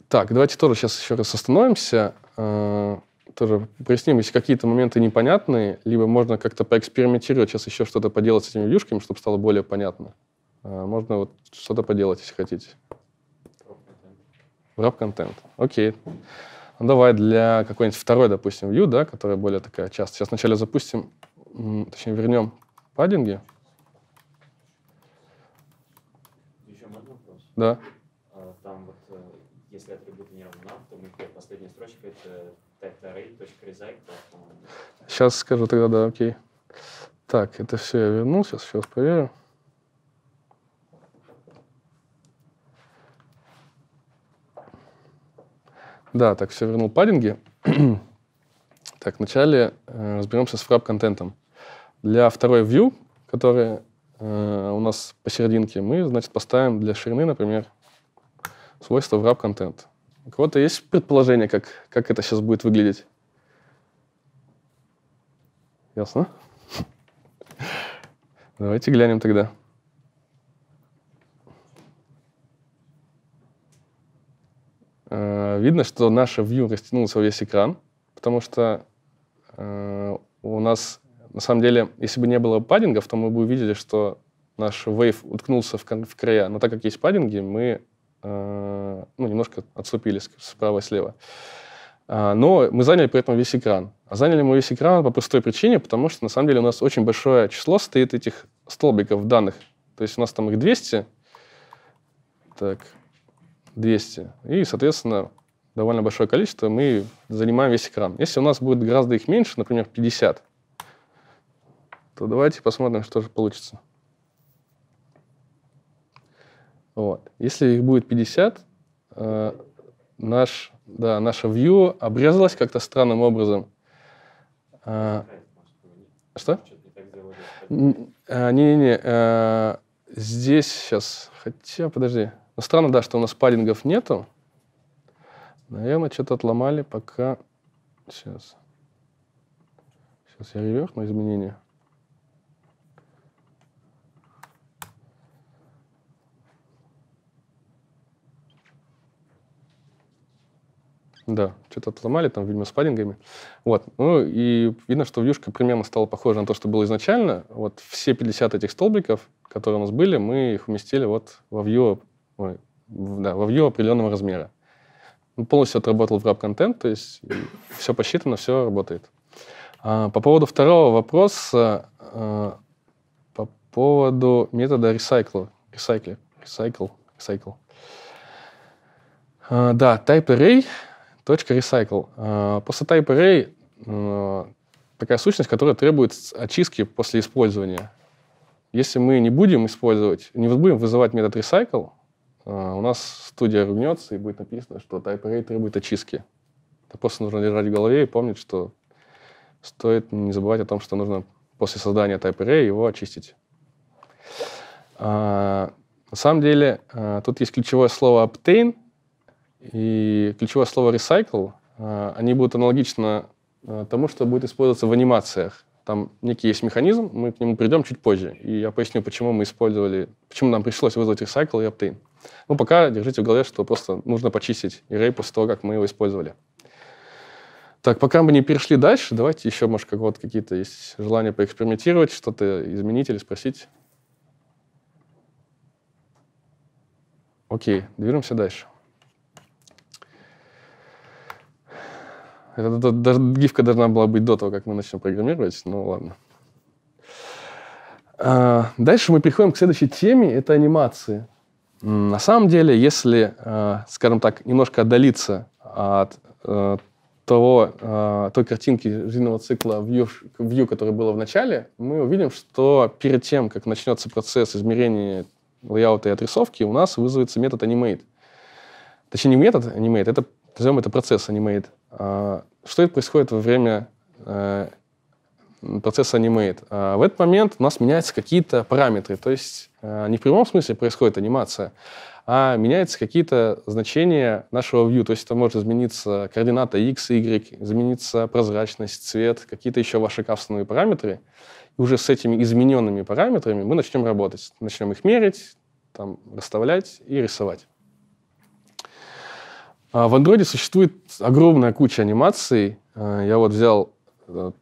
Так, давайте тоже сейчас еще раз остановимся. А, тоже проясним, если какие-то моменты непонятные, либо можно как-то поэкспериментировать, сейчас еще что-то поделать с этими вьюшками, чтобы стало более понятно. А, можно вот что-то поделать, если хотите веб-контент. Окей. Ну, давай для какой-нибудь второй, допустим, view, да, которая более такая часто. Сейчас вначале запустим, точнее, вернем паддинги. Еще можно вопрос? Да. А, там вот, э, если атрибуты не равна, то мы последняя строчка — это type.array.result. Сейчас скажу тогда, да, окей. Так, это все я вернул, сейчас еще раз проверю. Да, так, все вернул паддинги. [CLEARS THROAT] так, вначале э, разберемся с фрап-контентом. Для второй view, которая э, у нас посерединке, мы, значит, поставим для ширины, например, свойство wrap-контент. У кого-то а есть предположение, как, как это сейчас будет выглядеть? Ясно? [LAUGHS] Давайте глянем тогда. Э, видно, что наше вью растянулось во весь экран, потому что э, у нас, на самом деле, если бы не было паддингов, то мы бы увидели, что наш Wave уткнулся в, в края. Но так как есть паддинги, мы э, ну, немножко отступились справа и слева. А, но мы заняли при этом весь экран. А заняли мы весь экран по простой причине, потому что на самом деле у нас очень большое число стоит этих столбиков данных. То есть у нас там их 200. Так, 200. И, соответственно, довольно большое количество, мы занимаем весь экран. Если у нас будет гораздо их меньше, например, 50, то давайте посмотрим, что же получится. Вот. Если их будет 50, э, наш, да, наше view обрезалось как-то странным образом. Э, что? Э, не-не-не. Э, здесь сейчас... Хотя, подожди. Но ну, странно, да, что у нас паллингов нету. Наверное, что-то отломали, пока... Сейчас. Сейчас я реверх на изменения. Да, что-то отломали там, видимо, с падингами. Вот. Ну, и видно, что вьюшка примерно стала похожа на то, что было изначально. Вот все 50 этих столбиков, которые у нас были, мы их уместили вот во view Ой, да, во view определенного размера. Ну, полностью отработал в RAP-контент, то есть все посчитано, все работает. А, по поводу второго вопроса, а, по поводу метода recycle, recycle, recycle, recycle. Да, type array, точка recycle. А, после type array такая сущность, которая требует очистки после использования. Если мы не будем использовать, не будем вызывать метод recycle, а, у нас студия ругнется, и будет написано, что тайп-рейт требует очистки. Это просто нужно держать в голове и помнить, что стоит не забывать о том, что нужно после создания тайп-рей его очистить. А, на самом деле, а, тут есть ключевое слово obtain и ключевое слово recycle. А, они будут аналогично а, тому, что будет использоваться в анимациях. Там некий есть механизм, мы к нему придем чуть позже. И я поясню, почему мы использовали, почему нам пришлось вызвать recycle и obtain. Но ну, пока держите в голове, что просто нужно почистить array после того, как мы его использовали. Так, пока мы не перешли дальше, давайте еще, может, как вот какие-то есть желания поэкспериментировать, что-то изменить или спросить. Окей, движемся дальше. Это, это, даже, гифка должна была быть до того, как мы начнем программировать, ну ладно. А, дальше мы переходим к следующей теме, это анимации. На самом деле, если, э, скажем так, немножко отдалиться от э, того, э, той картинки жизненного цикла view, которая была в начале, мы увидим, что перед тем, как начнется процесс измерения лейаута и отрисовки, у нас вызовется метод animate. Точнее, не метод animate, это, назовем это процесс animate. А, что это происходит во время процесс анимейт. А в этот момент у нас меняются какие-то параметры. То есть а, не в прямом смысле происходит анимация, а меняются какие-то значения нашего view. То есть это может измениться координата x, y, измениться прозрачность, цвет, какие-то еще ваши капсульные параметры. И уже с этими измененными параметрами мы начнем работать. Начнем их мерить, там, расставлять и рисовать. А в Android существует огромная куча анимаций. А, я вот взял э,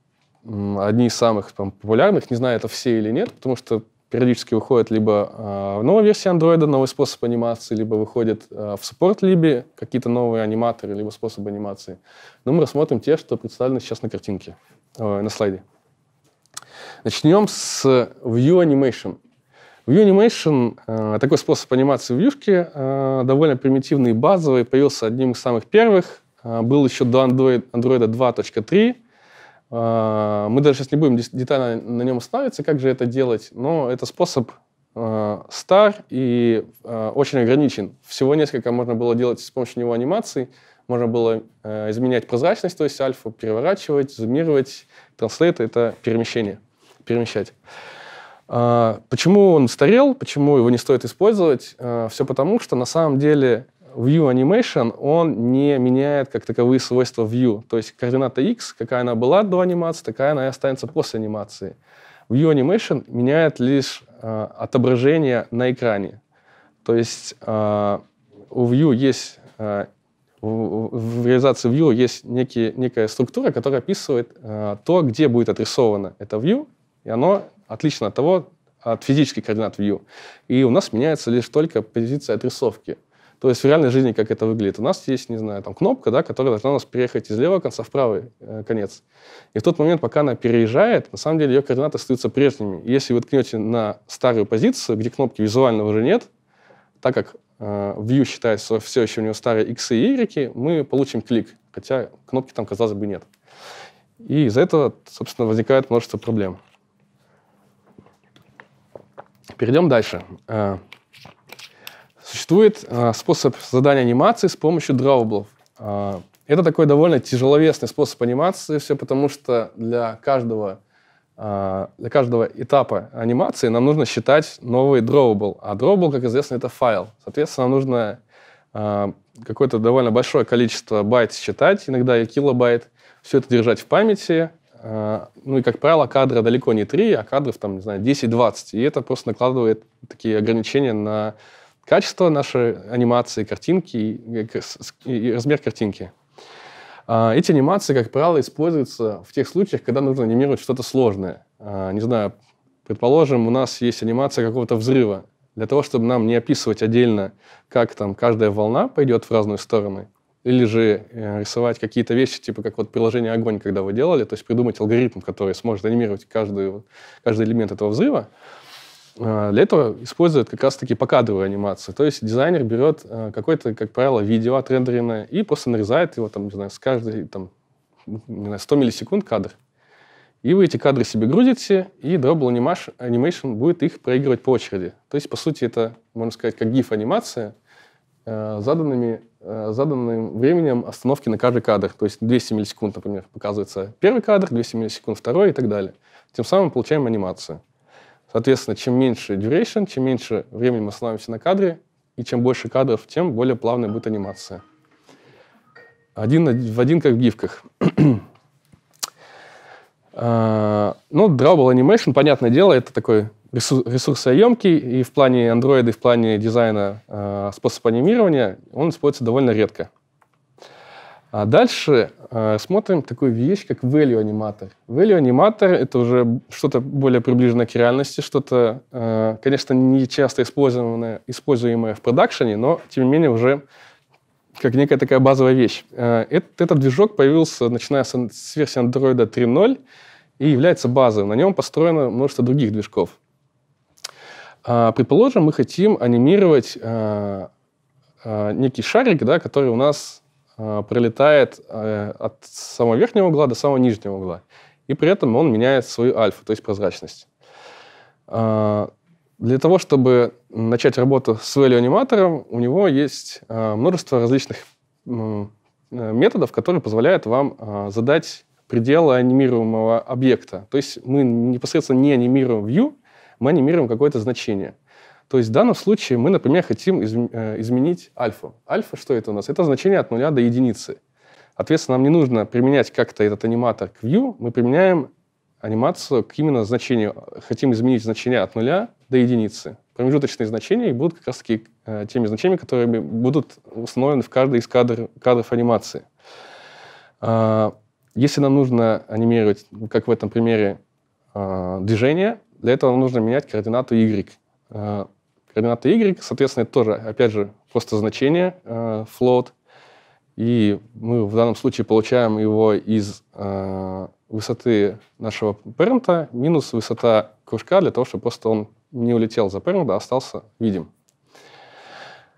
одни из самых там, популярных, не знаю, это все или нет, потому что периодически выходит либо э, а, новая версия Android, новый способ анимации, либо выходит э, а, в Support либо какие-то новые аниматоры, либо способы анимации. Но мы рассмотрим те, что представлены сейчас на картинке, э, на слайде. Начнем с View Animation. View Animation, э, такой способ анимации в вьюшке, э, довольно примитивный и базовый, появился одним из самых первых, э, был еще до Android, Android 2.3, а, мы даже сейчас не будем детально на нем останавливаться, как же это делать, но это способ а, стар и а, очень ограничен. Всего несколько можно было делать с помощью него анимаций. Можно было э, изменять прозрачность, то есть альфа, переворачивать, зумировать. Транслейт — это перемещение, перемещать. Почему он старел, почему его не стоит использовать? Все потому, что на самом деле View Animation, он не меняет как таковые свойства View. То есть координата X, какая она была до анимации, такая она и останется после анимации. View Animation меняет лишь э, отображение на экране. То есть э, у View есть э, в реализации View есть некие, некая структура, которая описывает э, то, где будет отрисовано это View, и оно отлично от того, от физических координат View. И у нас меняется лишь только позиция отрисовки. То есть в реальной жизни как это выглядит? У нас есть, не знаю, там кнопка, да, которая должна у нас переехать из левого конца в правый э, конец. И в тот момент, пока она переезжает, на самом деле ее координаты остаются прежними. если вы ткнете на старую позицию, где кнопки визуально уже нет, так как э, view считается все еще у него старые x и y, мы получим клик, хотя кнопки там, казалось бы, нет. И из-за этого, собственно, возникает множество проблем. Перейдем дальше. Э, Существует э, способ задания анимации с помощью драублов. Э, а, это такой довольно тяжеловесный способ анимации, все потому что для каждого, э, для каждого этапа анимации нам нужно считать новый drawable. А drawable, как известно, это файл. Соответственно, нам нужно э, какое-то довольно большое количество байт считать, иногда и килобайт, все это держать в памяти, ну и, как правило, кадра далеко не 3, а кадров там, не знаю, 10-20. И это просто накладывает такие ограничения на качество нашей анимации, картинки и, э, и, и размер картинки. А, эти анимации, как правило, используются в тех случаях, когда нужно анимировать что-то сложное. А, не знаю, предположим, у нас есть анимация какого-то взрыва. Для того, чтобы нам не описывать отдельно, как там каждая волна пойдет в разные стороны, или же э, рисовать какие-то вещи, типа как вот приложение «Огонь», когда вы делали, то есть придумать алгоритм, который сможет анимировать каждый, каждый элемент этого взрыва, а, для этого используют как раз-таки покадровую анимацию. То есть дизайнер берет а, какое-то, как правило, видео отрендеренное и просто нарезает его, там, не знаю, с каждой, там, не знаю, 100 миллисекунд кадр. И вы эти кадры себе грузите, и Double Animation будет их проигрывать по очереди. То есть, по сути, это, можно сказать, как GIF-анимация, а, заданными, заданным временем остановки на каждый кадр. То есть 200 миллисекунд, например, показывается первый кадр, 200 миллисекунд второй и так далее. Тем самым получаем анимацию. Соответственно, чем меньше duration, чем меньше времени мы останавливаемся на кадре, и чем больше кадров, тем более плавная будет анимация. Один в один, как в гифках. [CLEARS THROAT] а, ну, Drawable Animation, понятное дело, это такой ресурсоемкий, и в плане Android, и в плане дизайна э, а, способ анимирования он используется довольно редко. А дальше э, смотрим такую вещь, как value-аниматор. Value-аниматор — это уже что-то более приближенное к реальности, что-то, э, конечно, не часто используемое, используемое в продакшене, но, тем не менее, уже как некая такая базовая вещь. Э, этот, этот движок появился, начиная с, с версии Android 3.0 и является базовым. На нем построено множество других движков. Э, предположим, мы хотим анимировать э, э, некий шарик, да, который у нас а, пролетает э, от самого верхнего угла до самого нижнего угла. И при этом он меняет свою альфу, то есть прозрачность. А, для того, чтобы начать работу с value-аниматором, у него есть а, множество различных э, методов, которые позволяют вам задать пределы анимируемого объекта. То есть мы непосредственно не анимируем view, мы анимируем какое-то значение. То есть в данном случае мы, например, хотим э, изменить альфа. Альфа что это у нас? Это значение от нуля до единицы. Соответственно, нам не нужно применять как-то этот аниматор к view, мы применяем анимацию к именно значению. Хотим изменить значение от нуля до единицы. Промежуточные значения будут как раз таки э, теми значениями, которые будут установлены в каждой из кадр, кадров анимации. А, если нам нужно анимировать, как в этом примере, а, движение, для этого нам нужно менять координату y. А, координаты y, соответственно, это тоже, опять же, просто значение э, float. И мы в данном случае получаем его из э, высоты нашего парента минус высота кружка для того, чтобы просто он не улетел за парента, а остался видим.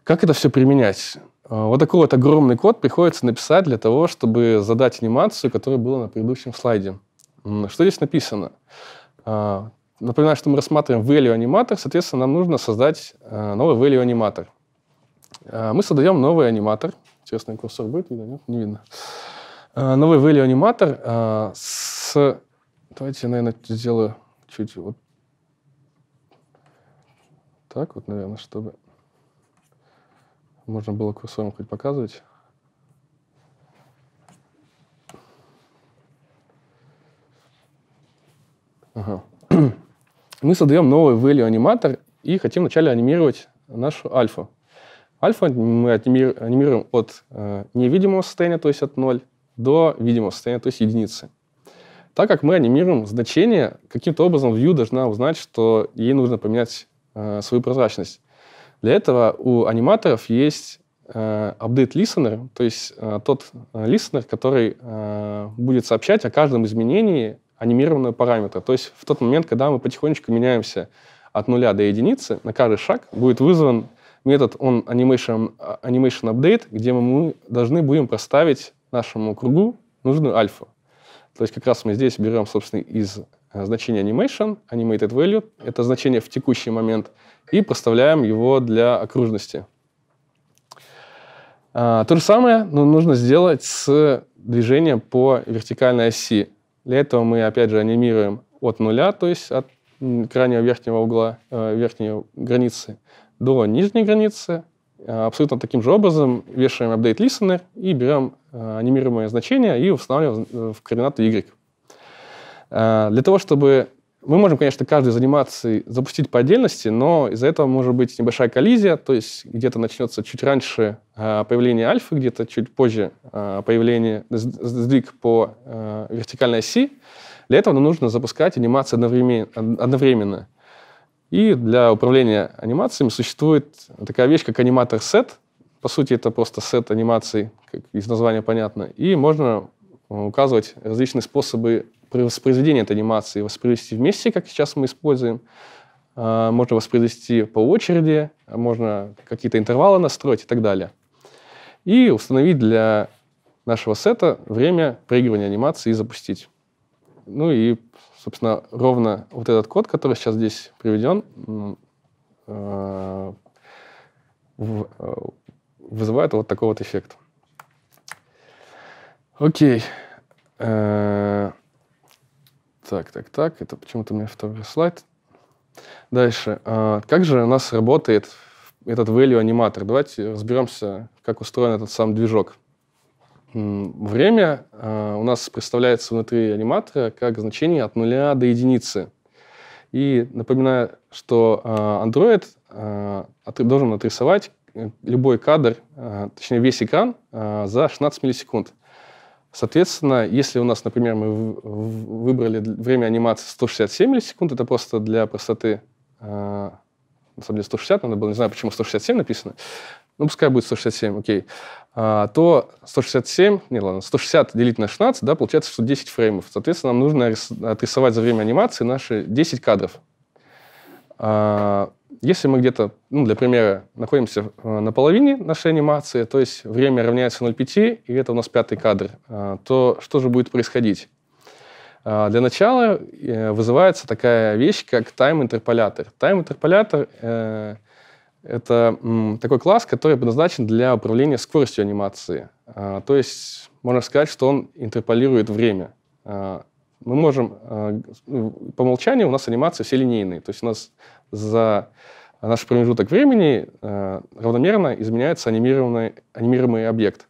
Как это все применять? Э, вот такой вот огромный код приходится написать для того, чтобы задать анимацию, которая была на предыдущем слайде. Что здесь написано? Э, Напоминаю, что мы рассматриваем value аниматор, соответственно, нам нужно создать э, новый value аниматор. Э, мы создаем новый аниматор. Интересный курсор будет видно? Нет? Не видно. Э, новый value аниматор с... Давайте я, наверное, сделаю чуть вот так вот, наверное, чтобы можно было курсором хоть показывать. Ага. Мы создаем новый value аниматор и хотим вначале анимировать нашу альфу. Альфа мы анимируем от э, невидимого состояния, то есть от 0, до видимого состояния, то есть единицы. Так как мы анимируем значение, каким-то образом view должна узнать, что ей нужно поменять э, свою прозрачность. Для этого у аниматоров есть э, update listener, то есть э, тот э, listener, который э, будет сообщать о каждом изменении анимированного параметра. То есть в тот момент, когда мы потихонечку меняемся от нуля до единицы, на каждый шаг будет вызван метод on animation, э, animation update, где мы должны будем проставить нашему кругу нужную альфу. То есть как раз мы здесь берем, собственно, из э, значения animation, animated value, это значение в текущий момент, и проставляем его для окружности. А, то же самое но нужно сделать с движением по вертикальной оси. Для этого мы, опять же, анимируем от нуля, то есть от крайнего верхнего угла, э, верхней границы до нижней границы. Э, абсолютно таким же образом вешаем update listener и берем э, анимируемое значение и устанавливаем в координаты y. Для того, чтобы мы можем, конечно, каждый заниматься, запустить по отдельности, но из-за этого может быть небольшая коллизия, то есть где-то начнется чуть раньше а, появление альфа, где-то чуть позже а, появление сдвиг по а, вертикальной оси. Для этого нам нужно запускать анимации одновременно. И для управления анимациями существует такая вещь, как аниматор сет. По сути, это просто сет анимаций, как из названия понятно. И можно указывать различные способы воспроизведение этой анимации воспроизвести вместе, как сейчас мы используем. А, можно воспроизвести по очереди, можно какие-то интервалы настроить и так далее. И установить для нашего сета время проигрывания анимации и запустить. Ну и, собственно, ровно вот этот код, который сейчас здесь приведен, а, а, вызывает вот такой вот эффект. Окей. Okay. Э, так, так, так. Это почему-то у меня второй слайд. Дальше. А, как же у нас работает этот value аниматор? Давайте разберемся, как устроен этот сам движок. Время а, у нас представляется внутри аниматора как значение от нуля до единицы. И напоминаю, что а, Android должен отрисовать э, любой кадр, точнее весь экран за 16 миллисекунд. Соответственно, если у нас, например, мы выбрали время анимации 167 секунд, это просто для простоты, э, на самом деле 160 надо было, не знаю, почему 167 написано, ну, пускай будет 167, окей, а, то 167, не, ладно, 160 делить на 16, да, получается, что 10 фреймов. Соответственно, нам нужно отрисовать за время анимации наши 10 кадров. А, если мы где-то, ну, для примера, находимся э, на половине нашей анимации, то есть время равняется 0,5, и это у нас пятый кадр, э, то что же будет происходить? Э, для начала вызывается такая вещь, как тайм-интерполятор. Тайм-интерполятор это такой класс, который предназначен для управления скоростью анимации. то есть можно сказать, что он интерполирует время мы можем а, ну, по умолчанию у нас анимации все линейные. То есть у нас за наш промежуток времени а, равномерно изменяется анимированный, анимируемый объект.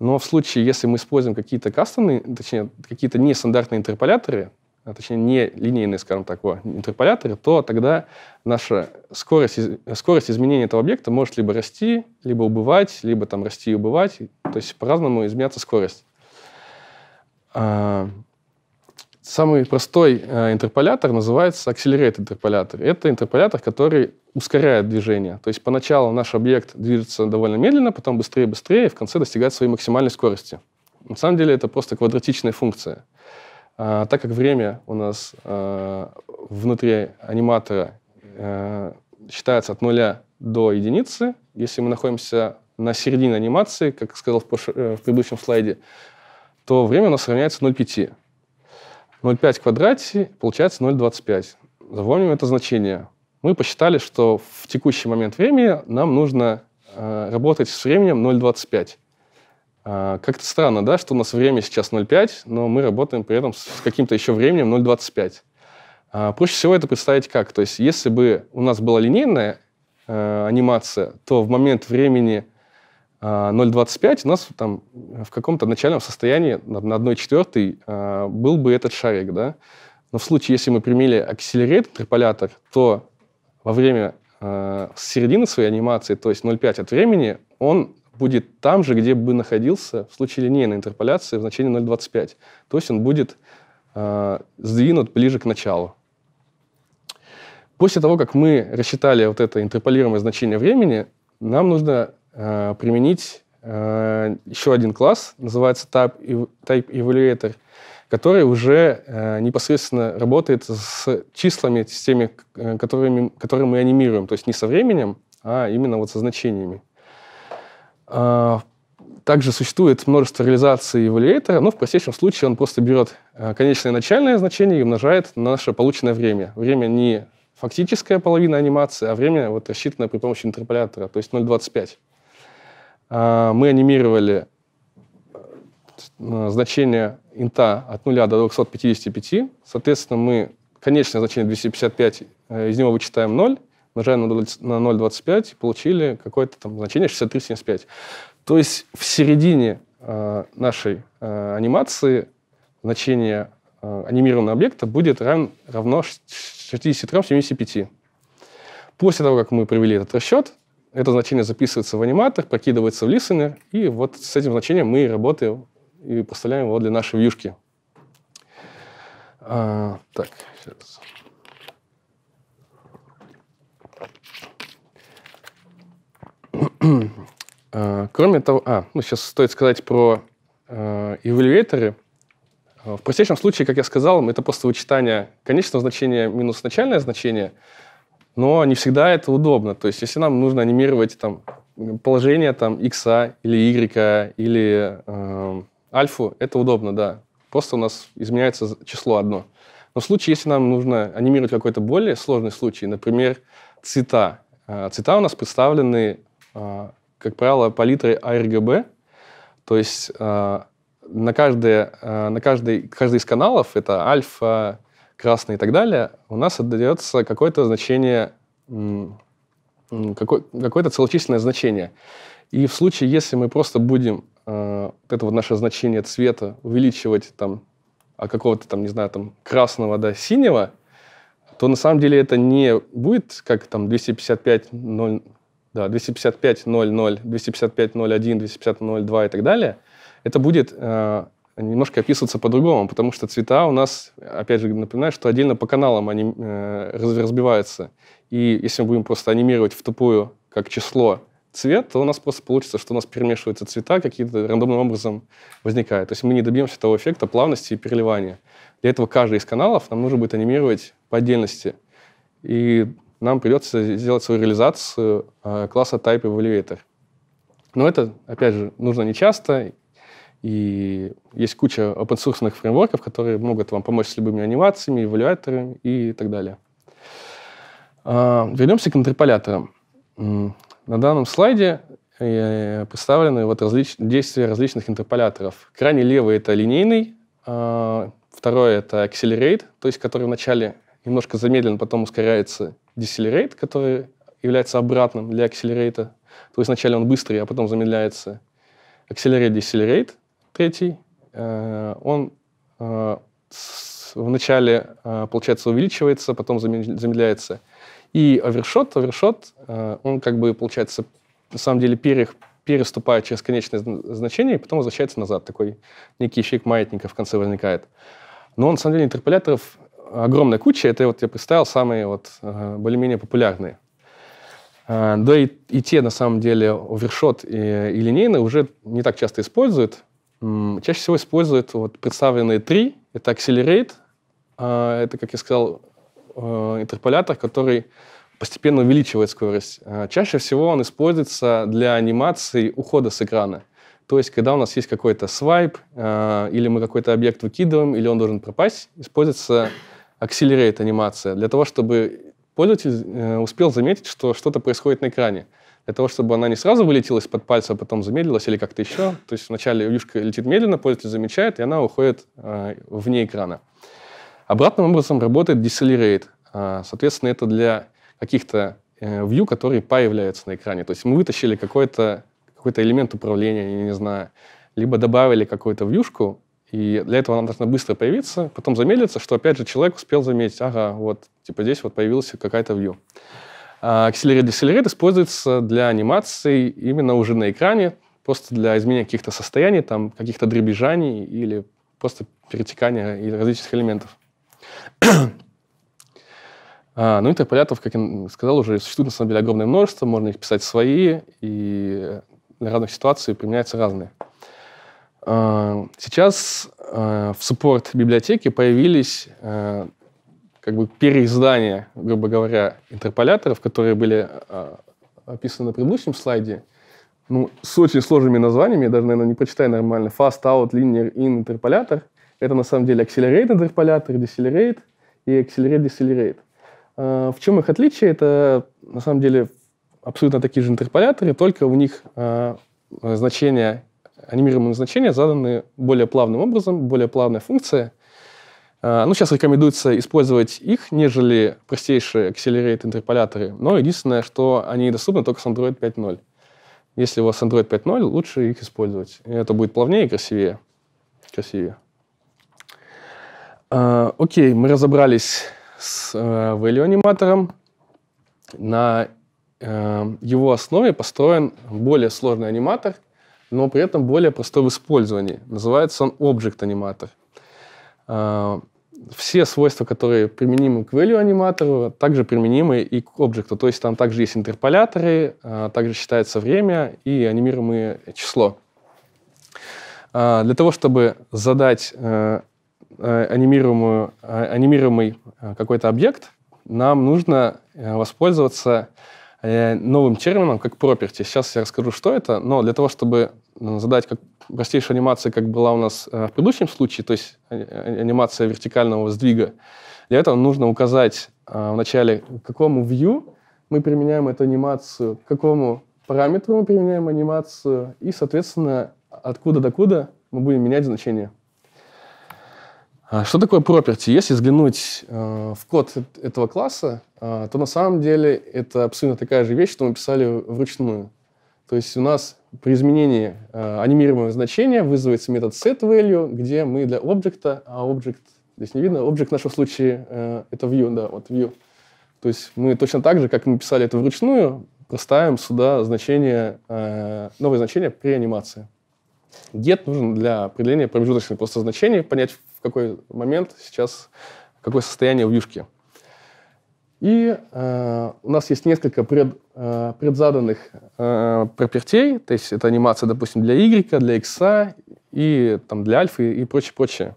Но в случае, если мы используем какие-то кастомные, точнее, какие-то нестандартные интерполяторы, а, точнее, не линейные, скажем так, интерполяторы, то тогда наша скорость, скорость изменения этого объекта может либо расти, либо убывать, либо там расти и убывать. То есть по-разному изменяться скорость. Самый простой э, интерполятор называется accelerate интерполятор. Это интерполятор, который ускоряет движение. То есть поначалу наш объект движется довольно медленно, потом быстрее-быстрее, и в конце достигает своей максимальной скорости. На самом деле это просто квадратичная функция. А, так как время у нас э, внутри аниматора э, считается от нуля до единицы, если мы находимся на середине анимации, как сказал в, предыдущем слайде, то время у нас равняется 0,5. 0,5 в квадрате получается 0,25. Запомним это значение. Мы посчитали, что в текущий момент времени нам нужно э, работать с временем 0,25. Э, а, как-то странно, да, что у нас время сейчас 0,5, но мы работаем при этом с, с каким-то еще временем 0,25. Э, а, проще всего это представить как. То есть если бы у нас была линейная э, анимация, то в момент времени 0,25 а, у нас там в каком-то начальном состоянии на 1,4 а, был бы этот шарик, да. Но в случае, если мы применили акселерейт, интерполятор, то во время э, середины своей анимации, то есть 0,5 от времени, он будет там же, где бы находился в случае линейной интерполяции в значении 0,25. То есть он будет э, сдвинут ближе к началу. После того, как мы рассчитали вот это интерполируемое значение времени, нам нужно э, применить э, еще один класс, называется Type, type Evaluator, который уже э, непосредственно работает с числами, с теми, э, которыми, которые мы анимируем. То есть не со временем, а именно вот со значениями. А, также существует множество реализаций эволюатора, но в простейшем случае он просто берет э, конечное начальное значение и умножает на наше полученное время. Время не фактическая половина анимации, а время вот рассчитанное при помощи интерполятора, то есть 0,25. А, мы анимировали э, значение инта от 0 до 255. Соответственно, мы конечное значение 255, э, из него вычитаем 0, умножаем на 0,25 и получили какое-то там значение 63,75. То есть в середине э, нашей анимации значение э, анимированного объекта будет равно 63,75. После того, как мы провели этот расчет, это значение записывается в аниматор, прокидывается в listener, и вот с этим значением мы работаем и поставляем его для нашей вьюшки. А, так, сейчас. [CLEARS THROAT] А, кроме того, а, ну сейчас стоит сказать про э, а, эвалюаторы. А, в простейшем случае, как я сказал, это просто вычитание конечного значения минус начальное значение – но не всегда это удобно. То есть, если нам нужно анимировать там, положение там, x а или y или э, альфу, это удобно, да. Просто у нас изменяется число одно. Но в случае, если нам нужно анимировать какой-то более сложный случай, например, цвета. Э, цвета у нас представлены, э, как правило, палитрой ARGB, а то есть э, на, каждое, э, на каждый, каждый из каналов, это альфа, красный и так далее, у нас отдается какое-то значение, какое-то целочисленное значение. И в случае, если мы просто будем э, это вот наше значение цвета увеличивать там от какого-то там, не знаю, там красного до синего, то на самом деле это не будет как там 255 0, да, 255 00, 255 01, 255 02 и так далее. Это будет э, немножко описываться по-другому, потому что цвета у нас, опять же, напоминаю, что отдельно по каналам они э, разбиваются. И если мы будем просто анимировать в тупую как число цвет, то у нас просто получится, что у нас перемешиваются цвета, какие-то рандомным образом возникают. То есть мы не добьемся того эффекта плавности и переливания. Для этого каждый из каналов нам нужно будет анимировать по отдельности. И нам придется сделать свою реализацию э, класса Type Evaluator. Но это, опять же, нужно нечасто. И есть куча open-source фреймворков, которые могут вам помочь с любыми анимациями, эвалюаторами и так далее. А, вернемся к интерполяторам. На данном слайде э, представлены вот различ... действия различных интерполяторов. Крайне левый – это линейный, а, Второй это accelerate, то есть который вначале немножко замедлен, потом ускоряется decelerate, который является обратным для accelerate. То есть вначале он быстрый, а потом замедляется. Accelerate, decelerate – третий, э, он э, вначале, э, получается, увеличивается, потом замедляется. И овершот, овершот, он как бы, получается, на самом деле перех, переступает через конечное значение и потом возвращается назад. Такой некий эффект маятника в конце возникает. Но он, на самом деле, интерполяторов огромная куча. Это вот я представил самые вот более-менее популярные. Да и, и те, на самом деле, овершот и, и линейные уже не так часто используют. Чаще всего используют вот представленные три. Это Accelerate, а, это, как я сказал, э, интерполятор, который постепенно увеличивает скорость. А, чаще всего он используется для анимации ухода с экрана. То есть, когда у нас есть какой-то свайп, а, или мы какой-то объект выкидываем, или он должен пропасть, используется Accelerate анимация для того, чтобы пользователь э, успел заметить, что что-то происходит на экране для того, чтобы она не сразу вылетела из-под пальца, а потом замедлилась или как-то еще. То есть вначале юшка летит медленно, пользователь замечает, и она уходит э, вне экрана. Обратным образом работает decelerate. А, соответственно, это для каких-то э, view, которые появляются на экране. То есть мы вытащили какой-то какой элемент управления, я не знаю, либо добавили какую-то вьюшку, и для этого она должна быстро появиться, потом замедлиться, что, опять же, человек успел заметить, ага, вот, типа здесь вот появилась какая-то view. Акселерит-декселерит используется для анимации именно уже на экране, просто для изменения каких-то состояний, там, каких-то дребезжаний или просто перетекания и различных элементов. а, ну, интерполятов, как я сказал, уже существует на самом деле огромное множество, можно их писать свои, и для разных ситуаций применяются разные. А, сейчас а, в суппорт библиотеки появились а, как бы переиздание, грубо говоря, интерполяторов, которые были а, описаны на предыдущем слайде, ну, с очень сложными названиями, я даже, наверное, не прочитаю нормально, fast out, linear in, интерполятор. Это на самом деле accelerate интерполятор, decelerate и accelerate decelerate. А, в чем их отличие? Это на самом деле абсолютно такие же интерполяторы, только у них а, значения, анимируемые значения заданы более плавным образом, более плавная функция – Э, ну, сейчас рекомендуется использовать их, нежели простейшие Accelerate-интерполяторы, но единственное, что они доступны только с Android 5.0. Если у вас Android 5.0, лучше их использовать. И это будет плавнее и красивее. красивее. Э, окей, мы разобрались с э, value-аниматором. На э, его основе построен более сложный аниматор, но при этом более простой в использовании. Называется он Object-аниматор. А, все свойства, которые применимы к value аниматору, также применимы и к объекту. То есть там также есть интерполяторы, а, также считается время и анимируемое число. А, для того, чтобы задать э, э, анимируемую, анимируемый какой-то объект, нам нужно э, воспользоваться новым термином, как property. Сейчас я расскажу, что это, но для того, чтобы задать как простейшая анимация, как была у нас э, в предыдущем случае, то есть а, а, анимация вертикального сдвига, для этого нужно указать э, вначале, к какому view мы применяем эту анимацию, к какому параметру мы применяем анимацию, и, соответственно, откуда докуда мы будем менять значение. А что такое property? Если взглянуть э, в код этого класса, э, то на самом деле это абсолютно такая же вещь, что мы писали вручную. То есть у нас при изменении э, анимируемого значения вызывается метод setValue, где мы для объекта, а объект здесь не видно, объект в нашем случае э, это view, да, вот view. То есть мы точно так же, как мы писали это вручную, проставим сюда значение, э, новое значение при анимации. Get нужен для определения промежуточных просто значений, понять, в какой момент сейчас, какое состояние у вьюшки. И э, у нас есть несколько пред, э, предзаданных э, пропертей, то есть это анимация, допустим, для Y, для X, и там, для альфы и прочее, прочее.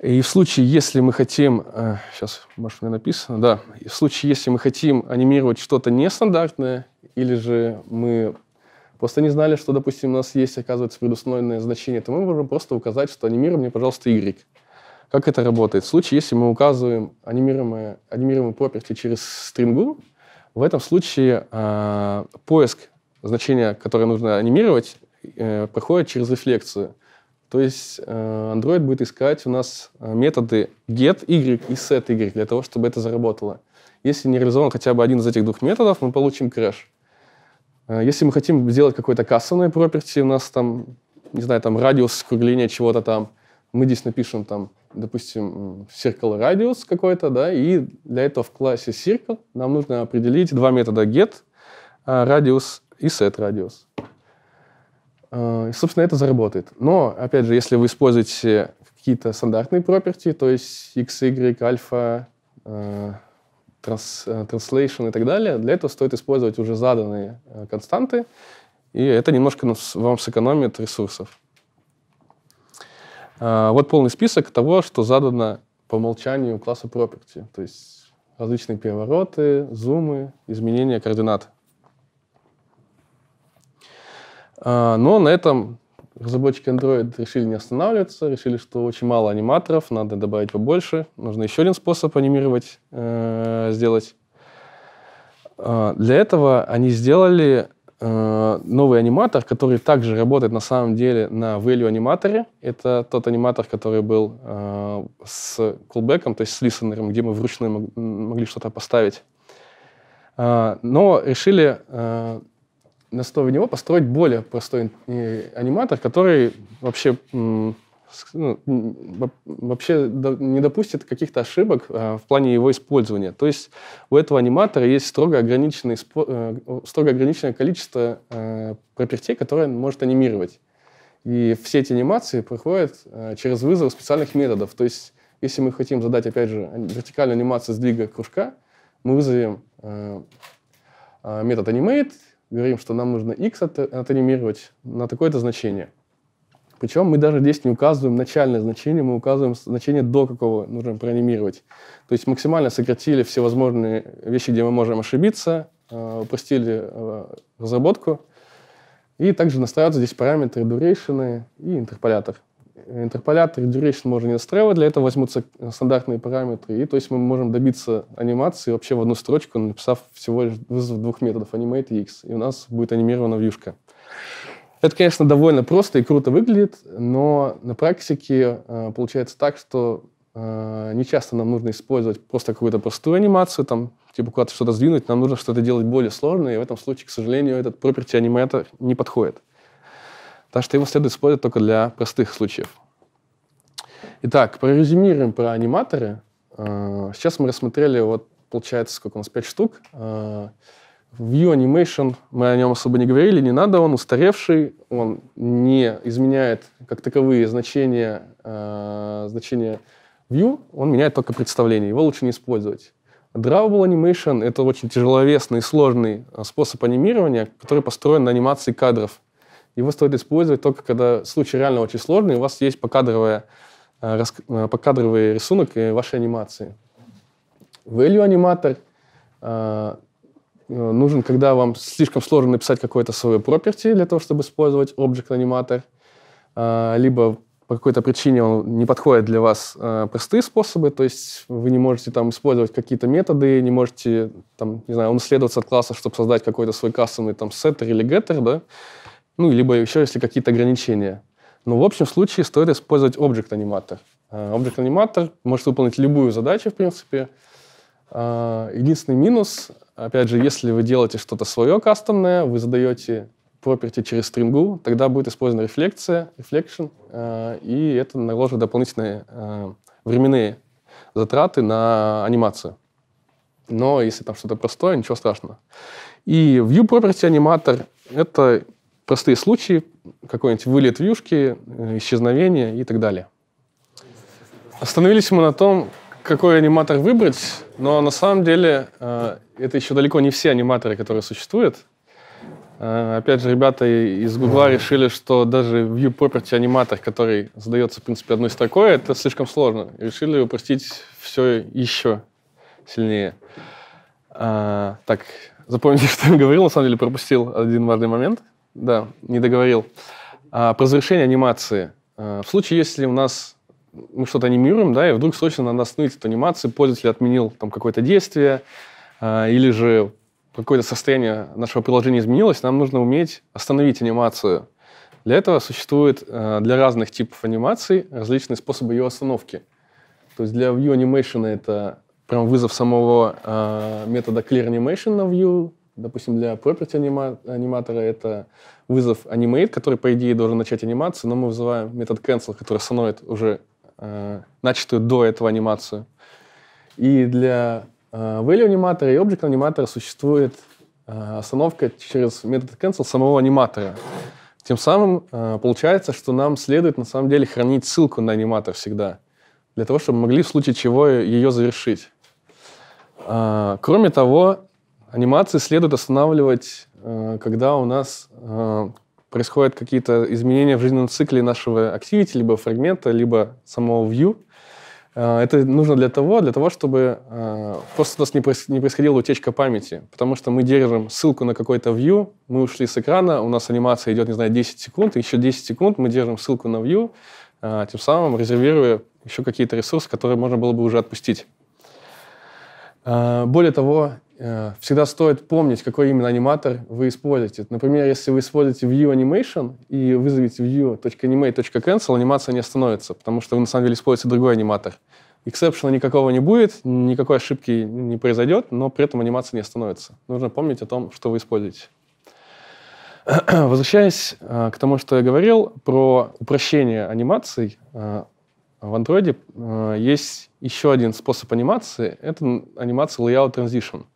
И в случае, если мы хотим... Э, сейчас, может, у меня написано, да. И в случае, если мы хотим анимировать что-то нестандартное, или же мы просто не знали, что, допустим, у нас есть, оказывается, предустановленное значение, то мы можем просто указать, что анимируй мне, пожалуйста, Y. Как это работает? В случае, если мы указываем анимируемые, анимируемые property через стрингу, в этом случае э, поиск значения, которое нужно анимировать, э, проходит через рефлекцию. То есть э, Android будет искать у нас э, методы get y и set y для того, чтобы это заработало. Если не реализован хотя бы один из этих двух методов, мы получим крэш. Э, если мы хотим сделать какой-то кассовный property, у нас там, не знаю, там радиус скругления чего-то там, мы здесь напишем там допустим, circle radius какой-то, да, и для этого в классе circle нам нужно определить два метода get а, radius и set radius. А, и, собственно, это заработает. Но, опять же, если вы используете какие-то стандартные property, то есть x, y, альфа, а, translation и так далее, для этого стоит использовать уже заданные константы, и это немножко вам сэкономит ресурсов. А, вот полный список того, что задано по умолчанию класса property, то есть различные перевороты, зумы, изменения координат. А, но на этом разработчики Android решили не останавливаться, решили, что очень мало аниматоров, надо добавить побольше, нужно еще один способ анимировать, э, сделать. А, для этого они сделали Э, новый аниматор, который также работает на самом деле на value аниматоре. Это тот аниматор, который был э, с кулбеком, то есть с листенером, где мы вручную могли что-то поставить. Э, но решили э, на основе него построить более простой э, аниматор, который вообще ну, вообще не допустит каких-то ошибок а, в плане его использования. То есть у этого аниматора есть строго, ограниченное э, строго ограниченное количество э, пропертей, которые он может анимировать. И все эти анимации проходят э, через вызов специальных методов. То есть если мы хотим задать, опять же, вертикальную анимацию сдвига кружка, мы вызовем метод animate, говорим, что нам нужно x от, отанимировать на такое-то значение – причем мы даже здесь не указываем начальное значение, мы указываем значение, до какого нужно проанимировать. То есть максимально сократили всевозможные вещи, где мы можем ошибиться, э, упростили э, разработку. И также настраиваются здесь параметры duration и интерполятор. Интерполятор и duration можно не настраивать, для этого возьмутся стандартные параметры. И то есть мы можем добиться анимации вообще в одну строчку, написав всего лишь вызов двух методов animate и x. И у нас будет анимирована вьюшка. Это, конечно, довольно просто и круто выглядит, но на практике э, получается так, что э, не часто нам нужно использовать просто какую-то простую анимацию, там, типа куда-то что-то сдвинуть, нам нужно что-то делать более сложное, и в этом случае, к сожалению, этот property аниматор не подходит. Так что его следует использовать только для простых случаев. Итак, прорезюмируем про аниматоры. Э, сейчас мы рассмотрели, вот, получается, сколько у нас, 5 штук. Э, в U-Animation мы о нем особо не говорили, не надо, он устаревший, он не изменяет как таковые значения, э, значения View, он меняет только представление, его лучше не использовать. Drawable Animation — это очень тяжеловесный и сложный э, способ анимирования, который построен на анимации кадров. Его стоит использовать только когда случай реально очень сложный, у вас есть покадровая, э, э покадровый рисунок и ваши анимации. Value аниматор Э, нужен, когда вам слишком сложно написать какое-то свое property для того, чтобы использовать Object Animator, а, либо по какой-то причине он не подходит для вас а, простые способы, то есть вы не можете там использовать какие-то методы, не можете там, не знаю, унаследоваться от класса, чтобы создать какой-то свой кастомный там сеттер или геттер, да, ну, либо еще если какие-то ограничения. Но в общем случае стоит использовать Object Animator. А, Object Animator может выполнить любую задачу, в принципе, Единственный минус Опять же, если вы делаете что-то свое кастомное, вы задаете property через стрингу, тогда будет использована рефлекция, reflection, э, и это наложит дополнительные э, временные затраты на анимацию. Но если там что-то простое, ничего страшного. И view property аниматор — это простые случаи, какой-нибудь вылет вьюшки, э, исчезновение и так далее. Остановились мы на том, какой аниматор выбрать, но на самом деле э, это еще далеко не все аниматоры, которые существуют. Э, опять же, ребята из Гугла решили, что даже View Property аниматор, который задается, в принципе, одной строкой, это слишком сложно. И решили упростить все еще сильнее. Э, так, запомните, [LAUGHS] что я говорил, на самом деле пропустил один важный момент. Да, не договорил. Э, про завершение анимации. в случае, если у нас мы что-то анимируем, да, и вдруг срочно на нас ныть анимацию, пользователь отменил там какое-то действие, э, или же какое-то состояние нашего приложения изменилось, нам нужно уметь остановить анимацию. Для этого существует э, для разных типов анимаций различные способы ее остановки. То есть для View Animation это прям вызов самого э, метода Clear Animation на View. Допустим, для Property анима- аниматора это вызов Animate, который, по идее, должен начать анимацию, но мы вызываем метод Cancel, который остановит уже Э, начатую до этого анимацию. И для э, value аниматора и object аниматора существует э, остановка через метод cancel самого аниматора. Тем самым получается, что нам следует на самом деле хранить ссылку на аниматор всегда, для того, чтобы могли в случае чего ее завершить. А, кроме того, анимации следует останавливать, когда у нас происходят какие-то изменения в жизненном цикле нашего activity, либо фрагмента, либо самого view. Э, это нужно для того, для того, чтобы э, просто у нас не происходила утечка памяти, потому что мы держим ссылку на какой-то view, мы ушли с экрана, у нас анимация идет, не знаю, 10 секунд, и еще 10 секунд мы держим ссылку на view, э, тем самым резервируя еще какие-то ресурсы, которые можно было бы уже отпустить. А, более того, э, всегда стоит помнить, какой именно аниматор вы используете. Например, если вы используете View Animation и вызовете view.animate.cancel, анимация не остановится, потому что вы на самом деле используете другой аниматор. Эксепшена никакого не будет, никакой ошибки не произойдет, но при этом анимация не остановится. Нужно помнить о том, что вы используете. [CLEARS THROAT] Возвращаясь э, к тому, что я говорил про упрощение анимаций, э, в Android э, есть еще один способ анимации. Это анимация Layout Transition.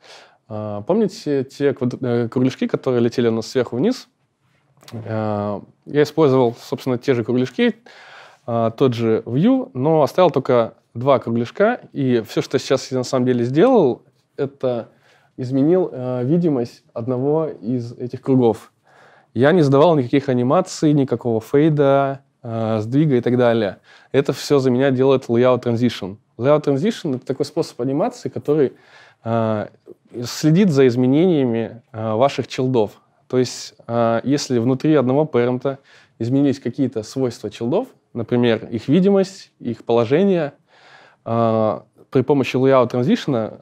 Э, помните те квад... Э, кругляшки, которые летели у нас сверху вниз? Э, я использовал, собственно, те же кругляшки, э, тот же View, но оставил только два кругляшка. И все, что сейчас я на самом деле сделал, это изменил э, видимость одного из этих кругов. Я не задавал никаких анимаций, никакого фейда, Э, сдвига и так далее. Это все за меня делает layout transition. Layout transition — это такой способ анимации, который э, следит за изменениями э, ваших челдов. То есть, если внутри одного парента изменились какие-то свойства челдов, например, их видимость, их положение, при помощи layout transition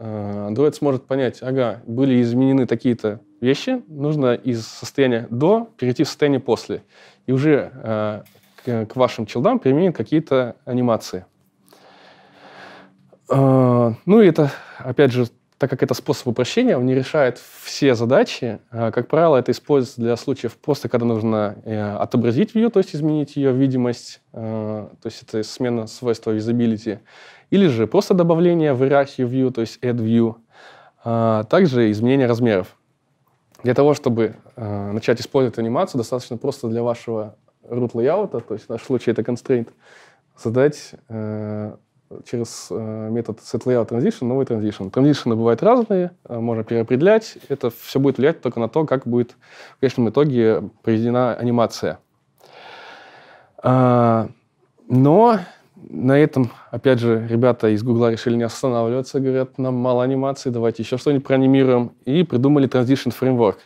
Android сможет понять, ага, были изменены такие-то вещи, нужно из состояния до перейти в состояние после. И уже Э, к, вашим челдам применит какие-то анимации. Э, ну и это, опять же, так как это способ упрощения, он не решает все задачи. А, как правило, это используется для случаев просто, когда нужно э, отобразить view, то есть изменить ее видимость, то есть это смена свойства visibility, или же просто добавление в иерархию view, то есть add view, а, также изменение размеров. Для того, чтобы начать использовать анимацию, достаточно просто для вашего root layout, а, то есть в нашем случае это constraint, задать э, через э, метод setLayout transition новый transition. Транзишины бывают разные, э, можно переопределять. Это все будет влиять только на то, как будет в конечном итоге произведена анимация. А, но на этом, опять же, ребята из Гугла решили не останавливаться, говорят, нам мало анимации, давайте еще что-нибудь проанимируем, и придумали Transition Framework –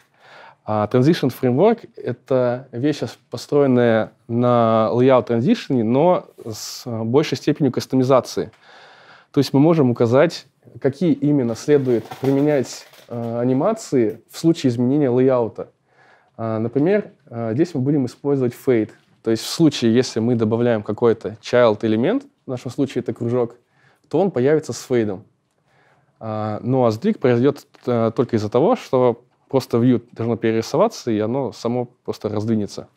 а Transition Framework — это вещь, построенная на layout transition, но с э, большей степенью кастомизации. То есть мы можем указать, какие именно следует применять э, анимации в случае изменения лейаута. А, например, э, здесь мы будем использовать fade. То есть в случае, если мы добавляем какой-то child элемент, в нашем случае это кружок, то он появится с фейдом. А, ну а сдвиг произойдет э, только из-за того, что просто view должно перерисоваться, и оно само просто раздвинется.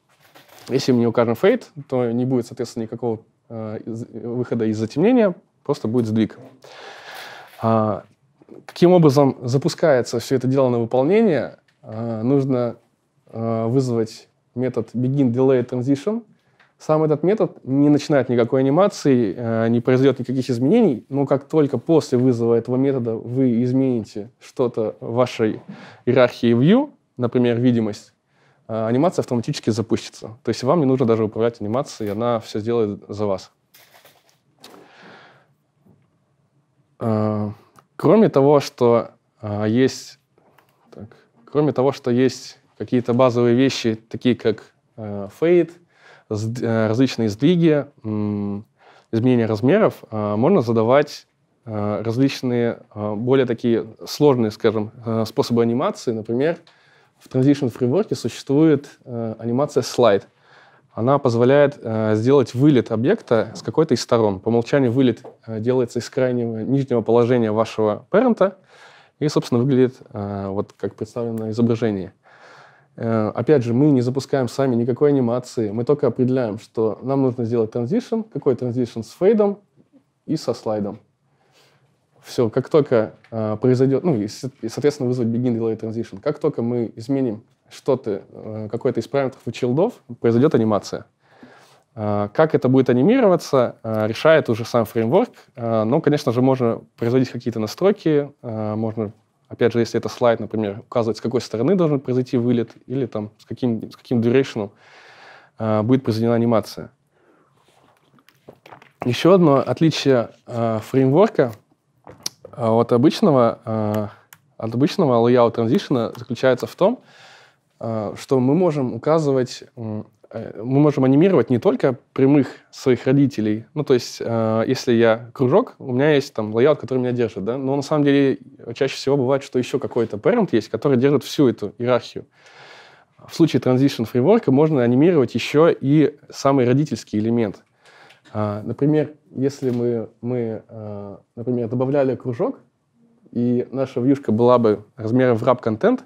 Если мы не укажем fade, то не будет, соответственно, никакого э, выхода из затемнения, просто будет сдвиг. А, каким образом запускается все это дело на выполнение? А, нужно э, вызвать метод begin delay transition – сам этот метод не начинает никакой анимации, э, не произойдет никаких изменений, но как только после вызова этого метода вы измените что-то в вашей иерархии view, например, видимость, э, анимация автоматически запустится. То есть вам не нужно даже управлять анимацией, она все сделает за вас. Э, кроме того, что есть, так, кроме того, что есть какие-то базовые вещи, такие как fade. Э, различные сдвиги, изменения размеров, э, можно задавать э, различные более такие сложные, скажем, способы анимации. Например, в Transition Framework существует анимация слайд. Она позволяет сделать вылет объекта с какой-то из сторон. По умолчанию вылет делается из крайнего нижнего положения вашего парента и, собственно, выглядит вот как представлено на изображении. Э, опять же, мы не запускаем сами никакой анимации, мы только определяем, что нам нужно сделать транзишн, какой транзишн с фейдом и со слайдом. Все, как только э, произойдет, ну и, соответственно, вызвать begin delay transition, как только мы изменим что-то, э, какой-то из параметров и чилдов, произойдет анимация. Э, как это будет анимироваться, э, решает уже сам фреймворк, э, но, конечно же, можно производить какие-то настройки, э, можно Опять же, если это слайд, например, указывать, с какой стороны должен произойти вылет или там с каким, с каким duration э, будет произведена анимация. Еще одно отличие э, фреймворка а, от обычного, э, от обычного layout transition заключается в том, э, что мы можем указывать Э, мы можем анимировать не только прямых своих родителей. Ну, то есть, э, если я кружок, у меня есть там лоял, который меня держит, да? Но на самом деле чаще всего бывает, что еще какой-то parent есть, который держит всю эту иерархию. В случае transition Framework можно анимировать еще и самый родительский элемент. А, например, если мы, мы э, например, добавляли кружок, и наша вьюшка была бы размером в раб-контент,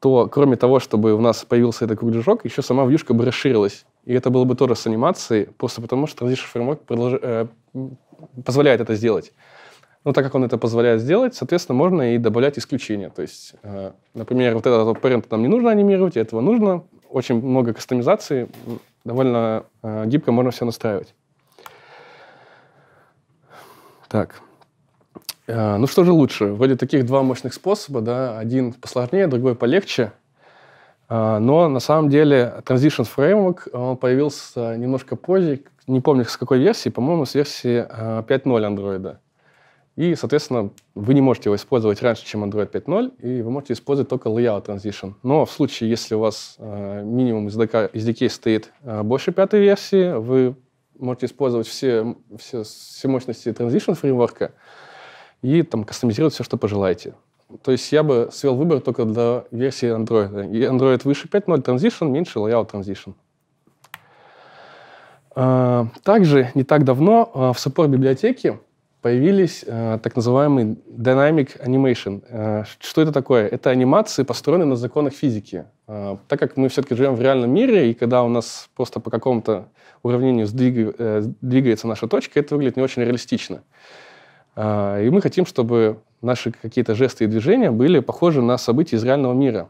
то кроме того, чтобы у нас появился этот кругляжок, еще сама вьюшка бы расширилась. И это было бы тоже с анимацией, просто потому что Transition Framework продолж... э, позволяет это сделать. Но так как он это позволяет сделать, соответственно, можно и добавлять исключения. То есть, э, например, вот этот parent нам не нужно анимировать, этого нужно. Очень много кастомизации, довольно э, гибко можно все настраивать. Так. А, ну что же лучше? Вроде таких два мощных способа, да, один посложнее, другой полегче. А, но на самом деле Transition Framework он появился немножко позже, не помню с какой версии, по-моему, с версии 5.0 а, андроида. И, соответственно, вы не можете его использовать раньше, чем Android 5.0, и вы можете использовать только layout transition. Но в случае, если у вас минимум SDK, SDK стоит больше пятой версии, вы можете использовать все, все, все мощности transition фреймворка, и там кастомизировать все, что пожелаете. То есть я бы свел выбор только для версии Android. И Android выше 5.0 Transition, меньше Layout Transition. А, также не так давно а, в Support библиотеке появились а, так называемый Dynamic Animation. Что это такое? Это анимации, построенные на законах физики. Так как мы все-таки живем в реальном мире, и когда у нас просто по какому-то уравнению э, двигается наша точка, это выглядит не очень реалистично. А, и мы хотим, чтобы наши какие-то жесты и движения были похожи на события из реального мира.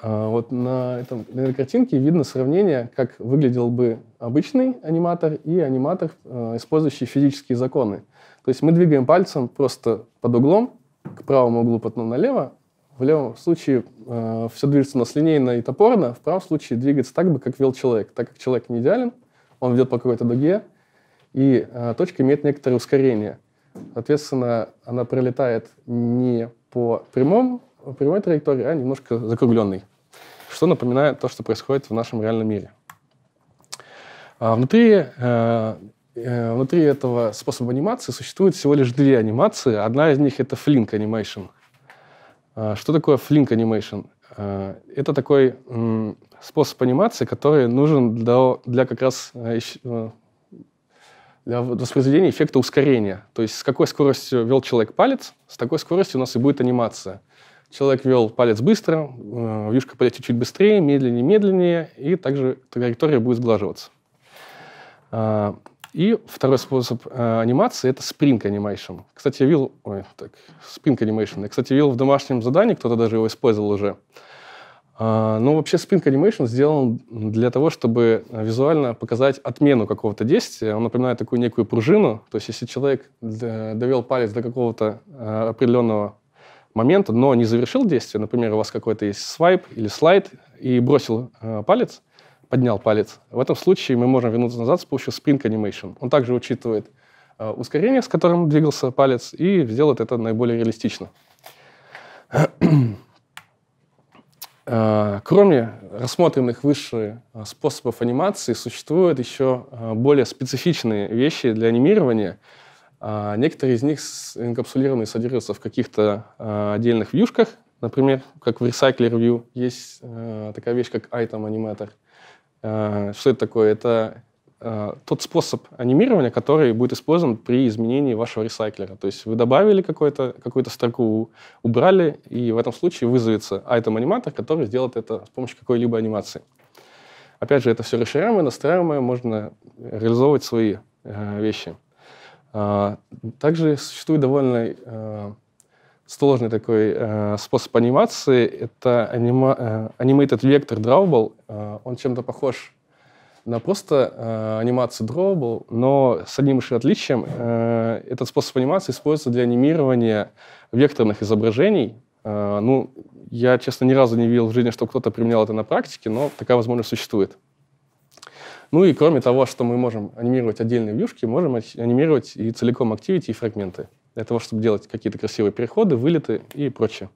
А, вот на, этом, на этой картинке видно сравнение, как выглядел бы обычный аниматор и аниматор, а, использующий физические законы. То есть мы двигаем пальцем просто под углом, к правому углу потом налево. В левом случае э, все движется у нас линейно и топорно, в правом случае двигается так бы, как вел человек. Так как человек не идеален, он ведет по какой-то дуге, и э, точка имеет некоторое ускорение. Соответственно, она пролетает не по прямому, а прямой траектории, а немножко закругленной, что напоминает то, что происходит в нашем реальном мире. А внутри, э, э внутри этого способа анимации существует всего лишь две анимации. Одна из них — это Flink Animation. А что такое Flink Animation? А, это такой способ анимации, который нужен для, для как раз э, э, для э, воспроизведения эффекта ускорения. То есть с какой скоростью вел человек палец, с такой скоростью у нас и будет анимация. Человек вел палец быстро, э, вьюшка полетит чуть быстрее, медленнее, медленнее, и также траектория будет сглаживаться. А, и второй способ э, анимации — это Spring Animation. Кстати, я видел... Ой, так, Spring Animation. Я, кстати, видел в домашнем задании, кто-то даже его использовал уже. А, но ну, вообще Spring Animation сделан для того, чтобы визуально показать отмену какого-то действия. Он напоминает такую некую пружину. То есть если человек довел палец до какого-то э, определенного момента, но не завершил действие, например, у вас какой-то есть свайп или слайд, и бросил э, палец, поднял палец, в этом случае мы можем вернуться назад с помощью Spring Animation. Он также учитывает э, ускорение, с которым двигался палец, и сделает это наиболее реалистично. Э, кроме рассмотренных выше э, способов анимации, существуют еще э, более специфичные вещи для анимирования. Некоторые из них инкапсулированы содержатся в каких-то отдельных вьюшках, например, как в Recycler View есть такая вещь, как Item Animator. Что это такое? Это Э, тот способ анимирования, который будет использован при изменении вашего ресайклера. То есть вы добавили какую-то какую строку, убрали, и в этом случае вызовется item-аниматор, который сделает это с помощью какой-либо анимации. Опять же, это все расширяемое, настраиваемое, можно реализовывать свои э, вещи. Э, также существует довольно э, сложный такой э, способ анимации. Это анима, э, Animated Vector Drawable. Э, он чем-то похож на просто э, анимации Drawable, но с одним лишь отличием. Э, этот способ анимации используется для анимирования векторных изображений. Э, ну, я, честно, ни разу не видел в жизни, чтобы кто-то применял это на практике, но такая возможность существует. Ну и кроме того, что мы можем анимировать отдельные вьюшки, можем анимировать и целиком Activity, и фрагменты. Для того, чтобы делать какие-то красивые переходы, вылеты и прочее.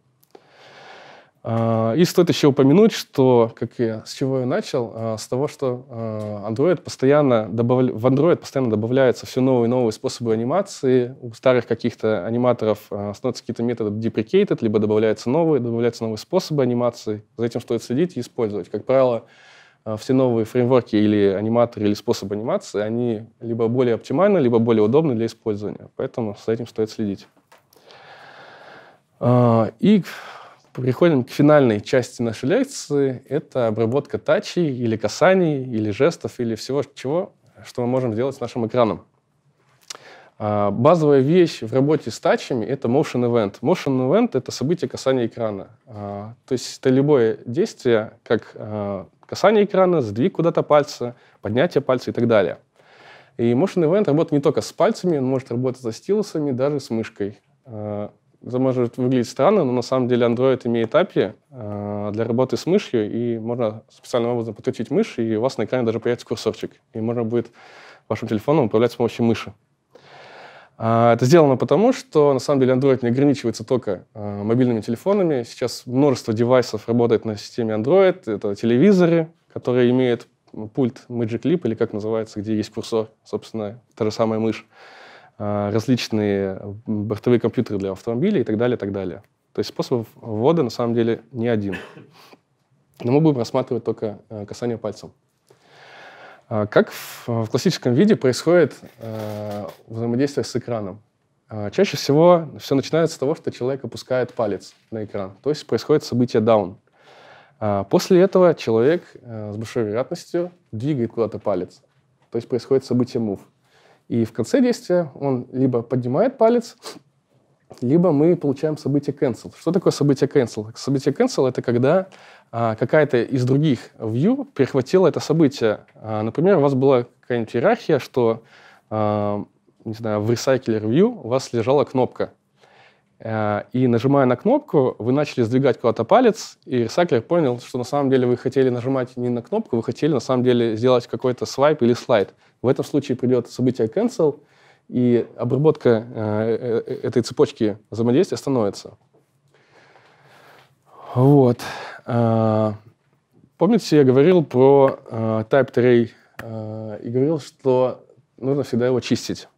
А, и стоит еще упомянуть, что, как я, с чего я начал, а, с того, что а, Android постоянно добав... в Android постоянно добавляются все новые и новые способы анимации. У старых каких-то аниматоров становятся какие-то методы deprecated, либо добавляются новые, добавляются новые способы анимации. За этим стоит следить и использовать. Как правило, все новые фреймворки или аниматоры, или способы анимации, они либо более оптимальны, либо более удобны для использования. Поэтому за этим стоит следить. И Переходим к финальной части нашей лекции. Это обработка тачей или касаний, или жестов, или всего чего, что мы можем сделать с нашим экраном. А, базовая вещь в работе с тачами — это motion event. Motion event — это событие касания экрана. А, то есть это любое действие, как а, касание экрана, сдвиг куда-то пальца, поднятие пальца и так далее. И motion event работает не только с пальцами, он может работать со стилусами, даже с мышкой это может выглядеть странно, но на самом деле Android имеет API э, для работы с мышью, и можно специальным образом подключить мышь, и у вас на экране даже появится курсорчик, и можно будет вашим телефоном управлять с помощью мыши. А, это сделано потому, что на самом деле Android не ограничивается только э, мобильными телефонами. Сейчас множество девайсов работает на системе Android. Это телевизоры, которые имеют пульт Magic Leap или как называется, где есть курсор, собственно, та же самая мышь. А, различные э, бортовые компьютеры для автомобилей и так далее, и так далее. То есть способ ввода на самом деле не один. Но мы будем рассматривать только э, касание пальцем. А, как в классическом виде происходит э, взаимодействие с экраном? А, чаще всего все начинается с того, что человек опускает палец на экран, то есть происходит событие down. После этого человек с большой вероятностью двигает куда-то палец, то есть происходит событие move. И в конце действия он либо поднимает палец, либо мы получаем событие cancel. Что такое событие cancel? Событие cancel — это когда а, какая-то из других view перехватила это событие. А, например, у вас была какая-нибудь иерархия, что а, не знаю, в Recycler View у вас лежала кнопка — Э, и нажимая на кнопку, вы начали сдвигать куда-то палец, и Саклер понял, что на самом деле вы хотели нажимать не на кнопку, вы хотели на самом деле сделать какой-то свайп или слайд. В этом случае придет событие cancel, и обработка э, э, этой цепочки взаимодействия становится. Вот. Помните, я говорил про type array э, и говорил, что нужно всегда его чистить.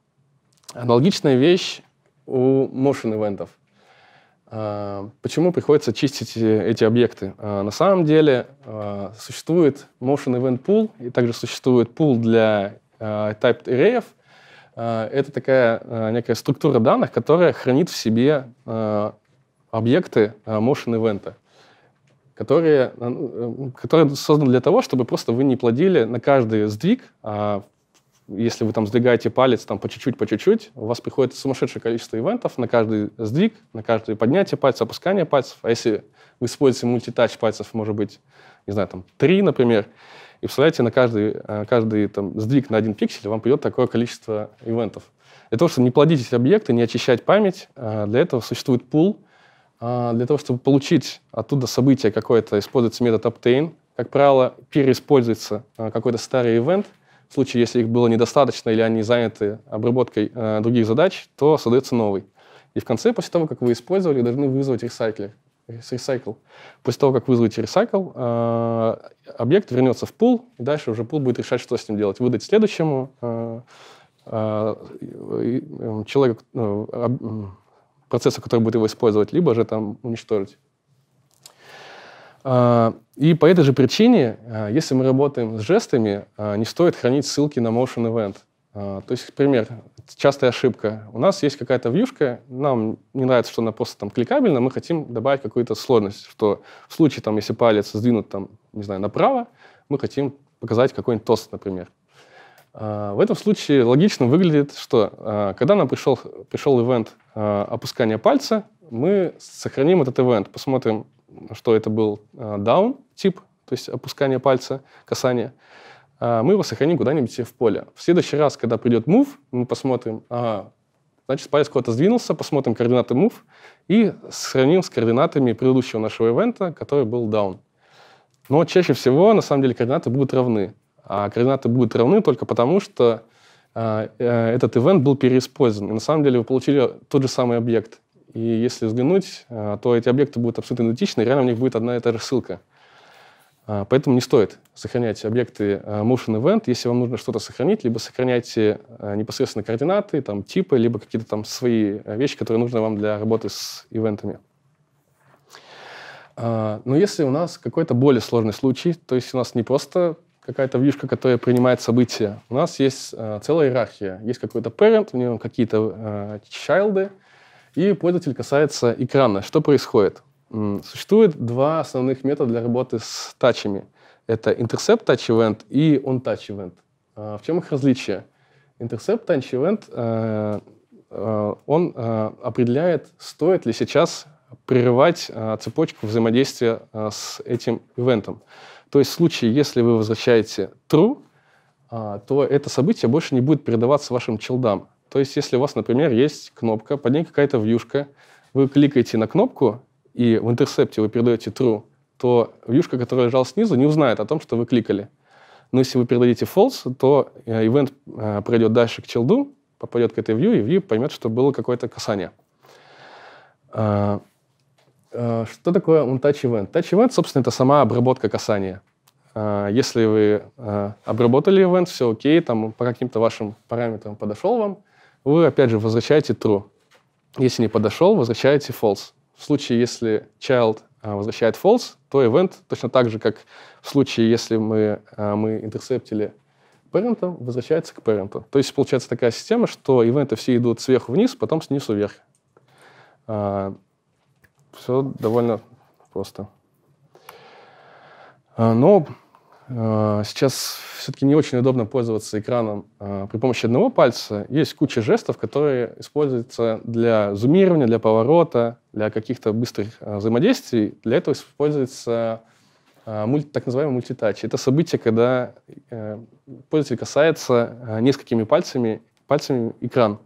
Аналогичная вещь у motion-ивентов. А, почему приходится чистить э, эти объекты? А, на самом деле а, существует Motion Event Pool, и также существует пул для Typed Arrays. Это такая некая структура данных, которая хранит в себе объекты Motion Event, которые, ну, э, которые созданы для того, чтобы просто вы не плодили на каждый сдвиг, если вы там сдвигаете палец там по чуть-чуть, по чуть-чуть, у вас приходит сумасшедшее количество ивентов на каждый сдвиг, на каждое поднятие пальца, опускание пальцев. А если вы используете мультитач пальцев, может быть, не знаю, там, три, например, и представляете, на каждый, э, каждый там, сдвиг на один пиксель вам придет такое количество ивентов. Для того, чтобы не плодить объекты, не очищать память, э, для этого существует пул. Э, для того, чтобы получить оттуда событие какое-то, используется метод obtain. Как правило, переиспользуется какой-то старый ивент – в случае, если их было недостаточно или они заняты обработкой э, других задач, то создается новый. И в конце, после того, как вы использовали, должны вызвать ресайклер. Recycle. После того, как вызовете recycle, э, объект вернется в пул, и дальше уже пул будет решать, что с ним делать. Выдать следующему э, э, человеку, э, процессу, который будет его использовать, либо же там уничтожить. А, и по этой же причине, а, если мы работаем с жестами, а, не стоит хранить ссылки на Motion Event. То есть, пример, частая ошибка. У нас есть какая-то вьюшка, нам не нравится, что она просто там кликабельна, мы хотим добавить какую-то сложность, что в случае, там, если палец сдвинут там, не знаю, направо, мы хотим показать какой-нибудь тост, например. В этом случае логично выглядит, что когда нам пришел, пришел ивент опускания пальца, мы сохраним этот ивент, посмотрим, что это был down э, тип, то есть опускание пальца, касание, э, мы его сохраним куда-нибудь в поле. В следующий раз, когда придет move, мы посмотрим, ага, значит, палец куда-то сдвинулся, посмотрим координаты move и сравним с координатами предыдущего нашего ивента, который был down. Но чаще всего, на самом деле, координаты будут равны. А координаты будут равны только потому, что э, э этот ивент был переиспользован. И на самом деле вы получили тот же самый объект. И если взглянуть, э, то эти объекты будут абсолютно идентичны, и реально у них будет одна и та же ссылка. А, поэтому не стоит сохранять объекты э, Motion Event. Если вам нужно что-то сохранить, либо сохраняйте э, непосредственно координаты, там, типы, либо какие-то там свои вещи, которые нужны вам для работы с ивентами. А, но если у нас какой-то более сложный случай, то есть у нас не просто какая-то вьюшка, которая принимает события, у нас есть целая иерархия. Есть какой-то parent, у него какие-то чайлды, э, и пользователь касается экрана. Что происходит? Существует два основных метода для работы с тачами. Это Intercept Touch Event и On Touch Event. А, в чем их различие? Intercept Touch Event, э, э, он э, определяет, стоит ли сейчас прерывать цепочку взаимодействия с этим ивентом. То есть в случае, если вы возвращаете true, а, то это событие больше не будет передаваться вашим челдам. То есть, если у вас, например, есть кнопка, под ней какая-то вьюшка, вы кликаете на кнопку, и в интерсепте вы передаете true, то вьюшка, которая лежала снизу, не узнает о том, что вы кликали. Но если вы передадите false, то event э, э, пройдет дальше к челду, попадет к этой view, и view поймет, что было какое-то касание. А, э, что такое touch event? Touch event, собственно, это сама обработка касания. А, если вы обработали event, все окей, там по каким-то вашим параметрам подошел вам, вы, опять же, возвращаете true. Если не подошел, возвращаете false. В случае, если child а, возвращает false, то event точно так же, как в случае, если мы, а, мы интерсептили parent, возвращается к parent. То есть получается такая система, что ивенты все идут сверху вниз, потом снизу вверх. А, все довольно просто. Но Э, сейчас все-таки не очень удобно пользоваться экраном э, при помощи одного пальца. Есть куча жестов, которые используются для зумирования, для поворота, для каких-то быстрых э, взаимодействий. Для этого используется так называемый мультитач. Это событие, когда пользователь касается несколькими пальцами, пальцами экран.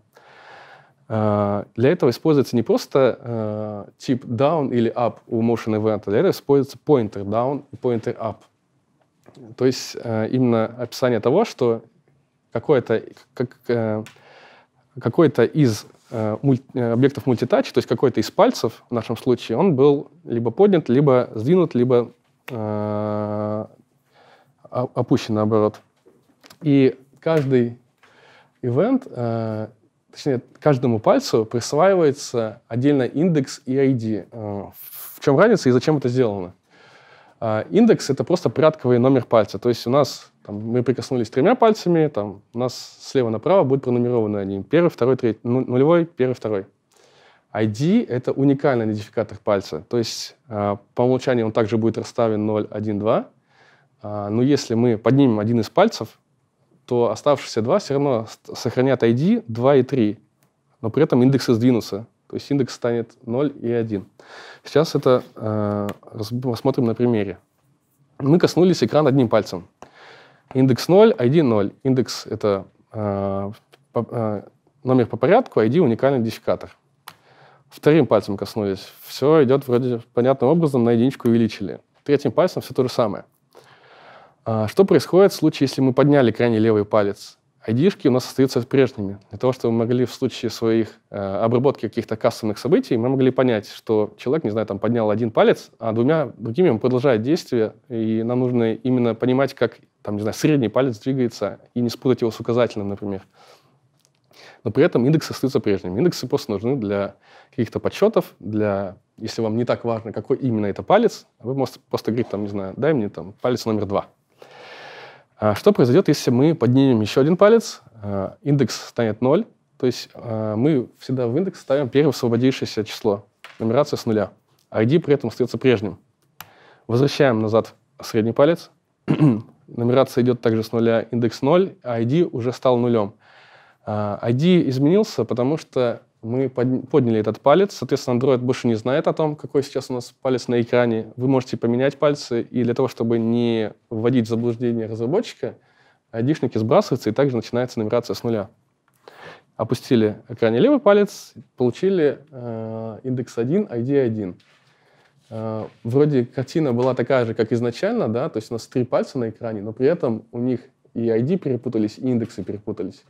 Для этого используется не просто тип down или up у motion event, а для этого используется pointer down и pointer up – то есть э, именно описание того, что какое-то как, э, какой-то из э, объектов мультитач, то есть какой-то из пальцев в нашем случае, он был либо поднят, либо сдвинут, либо опущен наоборот. И каждый ивент, точнее, каждому пальцу присваивается отдельно индекс и ID. в чем разница и зачем это сделано? А, индекс – это просто порядковый номер пальца. То есть у нас там, мы прикоснулись тремя пальцами, там, у нас слева направо будут пронумерованы они. Первый, второй, третий, ну, нулевой, первый, второй. ID – это уникальный идентификатор пальца. То есть а, по умолчанию он также будет расставлен 0, 1, 2. но если мы поднимем один из пальцев, то оставшиеся два все равно сохранят ID 2 и 3, но при этом индексы сдвинутся. То есть индекс станет 0 и 1. Сейчас это э, рассмотрим на примере. Мы коснулись экрана одним пальцем. Индекс 0, ID 0. Индекс — это э, по, э, номер по порядку, ID — уникальный идентификатор. Вторым пальцем коснулись. Все идет вроде понятным образом, на единичку увеличили. Третьим пальцем все то же самое. А что происходит в случае, если мы подняли крайний левый палец? ID-шки у нас остаются прежними. Для того, чтобы мы могли в случае своих э, обработки каких-то кассовых событий, мы могли понять, что человек, не знаю, там поднял один палец, а двумя другими он продолжает действие, и нам нужно именно понимать, как, там, не знаю, средний палец двигается, и не спутать его с указательным, например. Но при этом индексы остаются прежними. Индексы просто нужны для каких-то подсчетов, для если вам не так важно, какой именно это палец, а вы можете просто говорить, там, не знаю, дай мне там палец номер два. А что произойдет, если мы поднимем еще один палец, а, индекс станет 0, то есть а, мы всегда в индекс ставим первое освободившееся число, нумерация с нуля. ID при этом остается прежним. Возвращаем назад средний палец, [CLEARS THROAT] нумерация идет также с нуля, индекс 0, а ID уже стал нулем. ID изменился, потому что мы подняли этот палец. Соответственно, Android больше не знает о том, какой сейчас у нас палец на экране. Вы можете поменять пальцы, и для того, чтобы не вводить в заблуждение разработчика, айдишники сбрасываются, и также начинается нумерация с нуля. Опустили экране левый палец, получили э, индекс 1, ID 1. Э, вроде картина была такая же, как изначально, да, то есть у нас три пальца на экране, но при этом у них и ID перепутались, и индексы перепутались.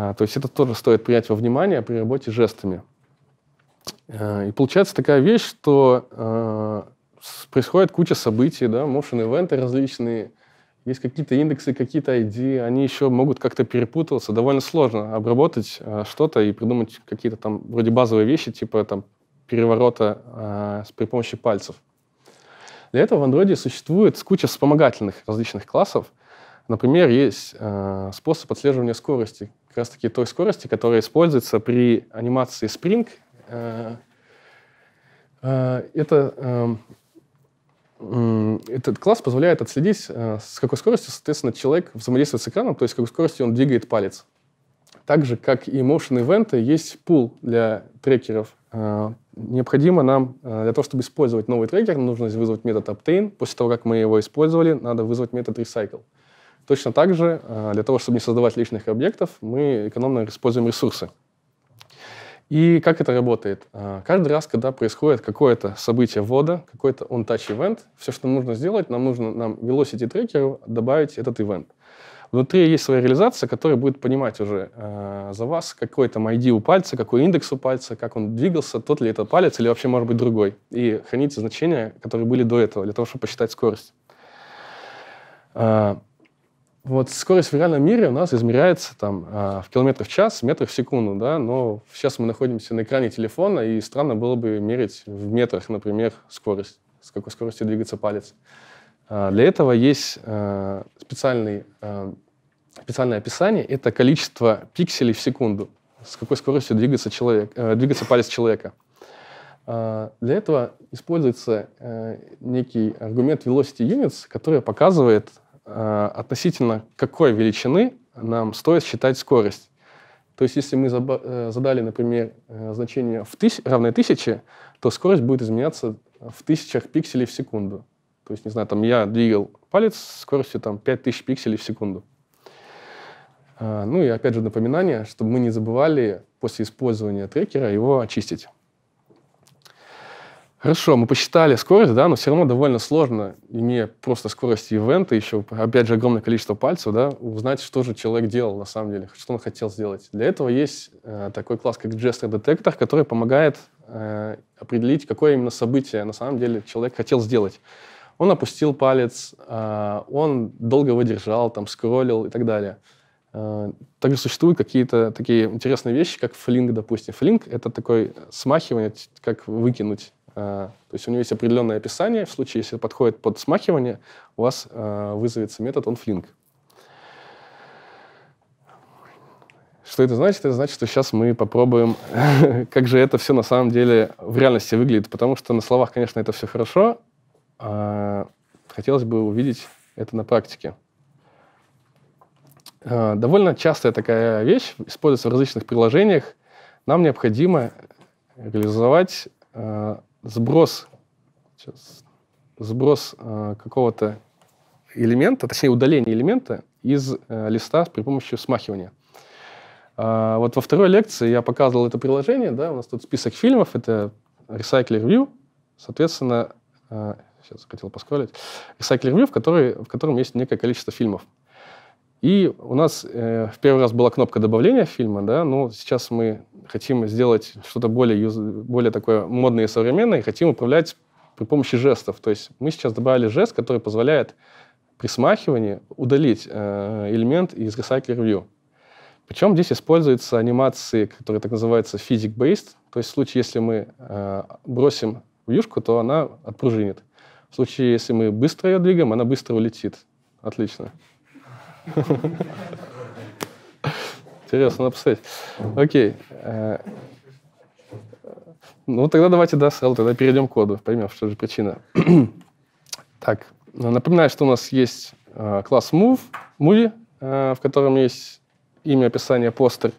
А, то есть это тоже стоит принять во внимание при работе жестами. А, и получается такая вещь, что а, происходит куча событий, да, motion ивенты различные, есть какие-то индексы, какие-то ID, они еще могут как-то перепутываться. Довольно сложно обработать что-то и придумать какие-то там вроде базовые вещи, типа там переворота э, при помощи пальцев. Для этого в Android существует куча вспомогательных различных классов. Например, есть э, способ отслеживания скорости как раз-таки той скорости, которая используется при анимации Spring. Э, э, это, э, этот класс позволяет отследить, с какой скоростью, соответственно, человек взаимодействует с экраном, то есть с какой скоростью он двигает палец. Так же, как и motion event, есть пул для трекеров. Необходимо нам, для того, чтобы использовать новый трекер, нужно вызвать метод obtain. После того, как мы его использовали, надо вызвать метод recycle. Точно так же э, для того, чтобы не создавать лишних объектов, мы экономно используем ресурсы. И как это работает? Э, каждый раз, когда происходит какое-то событие ввода, какой-то on-touch event, все, что нужно сделать, нам нужно нам velocity трекеру добавить этот ивент. Внутри есть своя реализация, которая будет понимать уже э, за вас, какой там ID у пальца, какой индекс у пальца, как он двигался, тот ли это палец или вообще может быть другой. И хранить значения, которые были до этого, для того, чтобы посчитать скорость. Э, вот скорость в реальном мире у нас измеряется там а, в километрах в час, метрах в секунду, да, но сейчас мы находимся на экране телефона, и странно было бы мерить в метрах, например, скорость, с какой скоростью двигается палец. А, для этого есть а, специальный, специальное описание, это количество пикселей в секунду, с какой скоростью двигается, человек, э, двигается палец человека. Для этого используется э, некий аргумент velocity units, который показывает Э, относительно какой величины нам стоит считать скорость. То есть, если мы э, задали, например, э, значение в тысяч, равное тысяче, то скорость будет изменяться в тысячах пикселей в секунду. То есть, не знаю, там я двигал палец с скоростью там, 5000 пикселей в секунду. Ну и опять же напоминание, чтобы мы не забывали после использования трекера его очистить. Хорошо, мы посчитали скорость, да, но все равно довольно сложно, имея просто скорость ивента, еще, опять же, огромное количество пальцев, да, узнать, что же человек делал на самом деле, что он хотел сделать. Для этого есть э, такой класс, как Gesture Detector, который помогает э, определить, какое именно событие на самом деле человек хотел сделать. Он опустил палец, э, он долго выдержал, там, скроллил и так далее. Э, также существуют какие-то такие интересные вещи, как флинг, допустим. Флинг — это такое смахивание, как выкинуть Э, то есть у него есть определенное описание. В случае, если подходит под смахивание, у вас э, вызовется метод onFlink. Что это значит? Это значит, что сейчас мы попробуем, [LAUGHS] как же это все на самом деле в реальности выглядит. Потому что на словах, конечно, это все хорошо. А хотелось бы увидеть это на практике. А, довольно частая такая вещь используется в различных приложениях. Нам необходимо реализовать сброс, сейчас, сброс э, какого-то элемента, точнее удаление элемента из э, листа при помощи смахивания. Э, вот во второй лекции я показывал это приложение, да, у нас тут список фильмов, это Recycler View, соответственно, э, сейчас хотел поскролить, Recycler View, в, который, в котором есть некое количество фильмов. И у нас э, в первый раз была кнопка добавления фильма, да, но сейчас мы хотим сделать что-то более, более такое модное и современное, и хотим управлять при помощи жестов. То есть мы сейчас добавили жест, который позволяет при смахивании удалить э, элемент из Recycler View. Причем здесь используются анимации, которые так называются physics-based. То есть в случае, если мы э, бросим вьюшку, то она отпружинит. В случае, если мы быстро ее двигаем, она быстро улетит. Отлично. Интересно написать. Окей. Э, ну, тогда давайте, да, сразу тогда перейдем к коду, поймем, что же причина. [CLEARS THROAT] так, напоминаю, что у нас есть э, класс move, movie, э, в котором есть имя, описание, постер,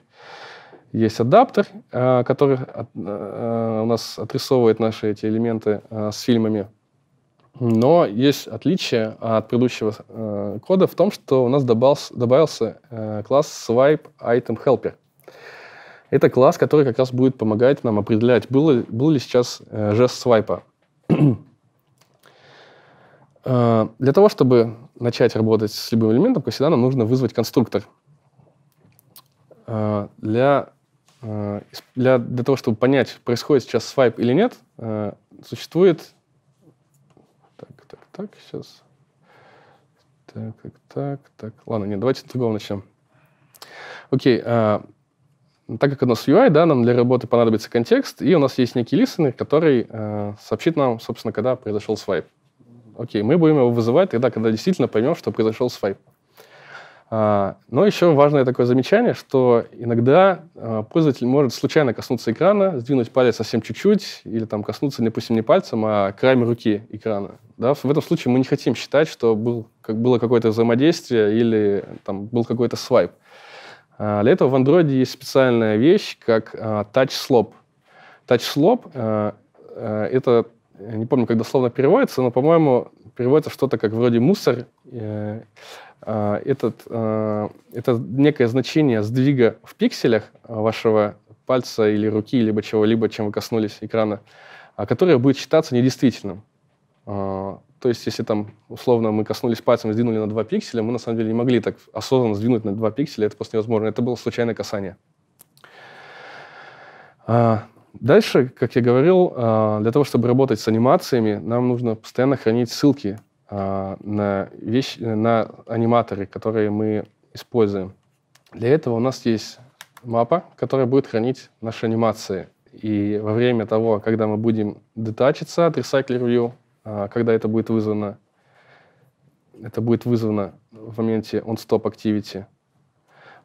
есть адаптер, который у нас отрисовывает наши эти элементы с фильмами но есть отличие от предыдущего э, кода в том, что у нас добавился, добавился э, класс swipe item helper. Это класс, который как раз будет помогать нам определять, было, был ли сейчас э, жест свайпа. [CLEARS THROAT] э, для того, чтобы начать работать с любым элементом, как всегда, нам нужно вызвать конструктор. Э, для, э, для, для того, чтобы понять, происходит сейчас свайп или нет, э, существует так, так, так, сейчас. Так, так, так, так. Ладно, нет, давайте с другого начнем. Окей, а, так как у нас UI, да, нам для работы понадобится контекст, и у нас есть некий listener, который а, сообщит нам, собственно, когда произошел свайп. Окей, мы будем его вызывать тогда, когда действительно поймем, что произошел свайп. А, но еще важное такое замечание, что иногда а, пользователь может случайно коснуться экрана, сдвинуть палец совсем чуть-чуть, или там коснуться, допустим, не пальцем, а краем руки экрана. Да? В этом случае мы не хотим считать, что был, как было какое-то взаимодействие или там, был какой-то свайп. А, для этого в Android есть специальная вещь, как Touch Slop. Touch Slop — это, не помню, как дословно переводится, но, по-моему, переводится что-то как вроде «мусор», э, Э, этот, э, это некое значение сдвига в пикселях э, вашего пальца или руки, либо чего-либо, чем вы коснулись экрана, а, которое будет считаться недействительным. То есть, если там, условно, мы коснулись пальцем, сдвинули на 2 пикселя, мы на самом деле не могли так осознанно сдвинуть на 2 пикселя, это просто невозможно. Это было случайное касание. А, дальше, как я говорил, для того, чтобы работать с анимациями, нам нужно постоянно хранить ссылки а, на, вещи, на аниматоры, которые мы используем. Для этого у нас есть мапа, которая будет хранить наши анимации. И во время того, когда мы будем детачиться от Recycler View, а, когда это будет вызвано, это будет вызвано в моменте on-stop activity,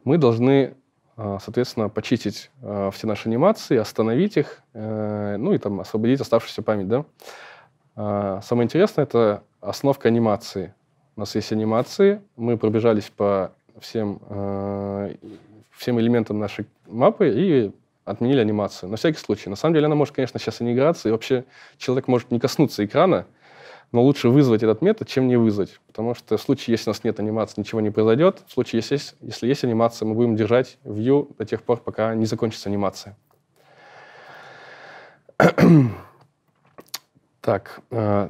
мы должны, а, соответственно, почистить все наши анимации, остановить их, э, ну и там освободить оставшуюся память, да. Самое интересное — это Основка анимации. У нас есть анимации. Мы пробежались по всем, э, всем элементам нашей мапы и отменили анимацию. На всякий случай. На самом деле она может, конечно, сейчас и не играться, и вообще человек может не коснуться экрана, но лучше вызвать этот метод, чем не вызвать. Потому что в случае, если у нас нет анимации, ничего не произойдет. В случае, если есть, если есть анимация, мы будем держать view до тех пор, пока не закончится анимация. [CLEARS THROAT] так, э,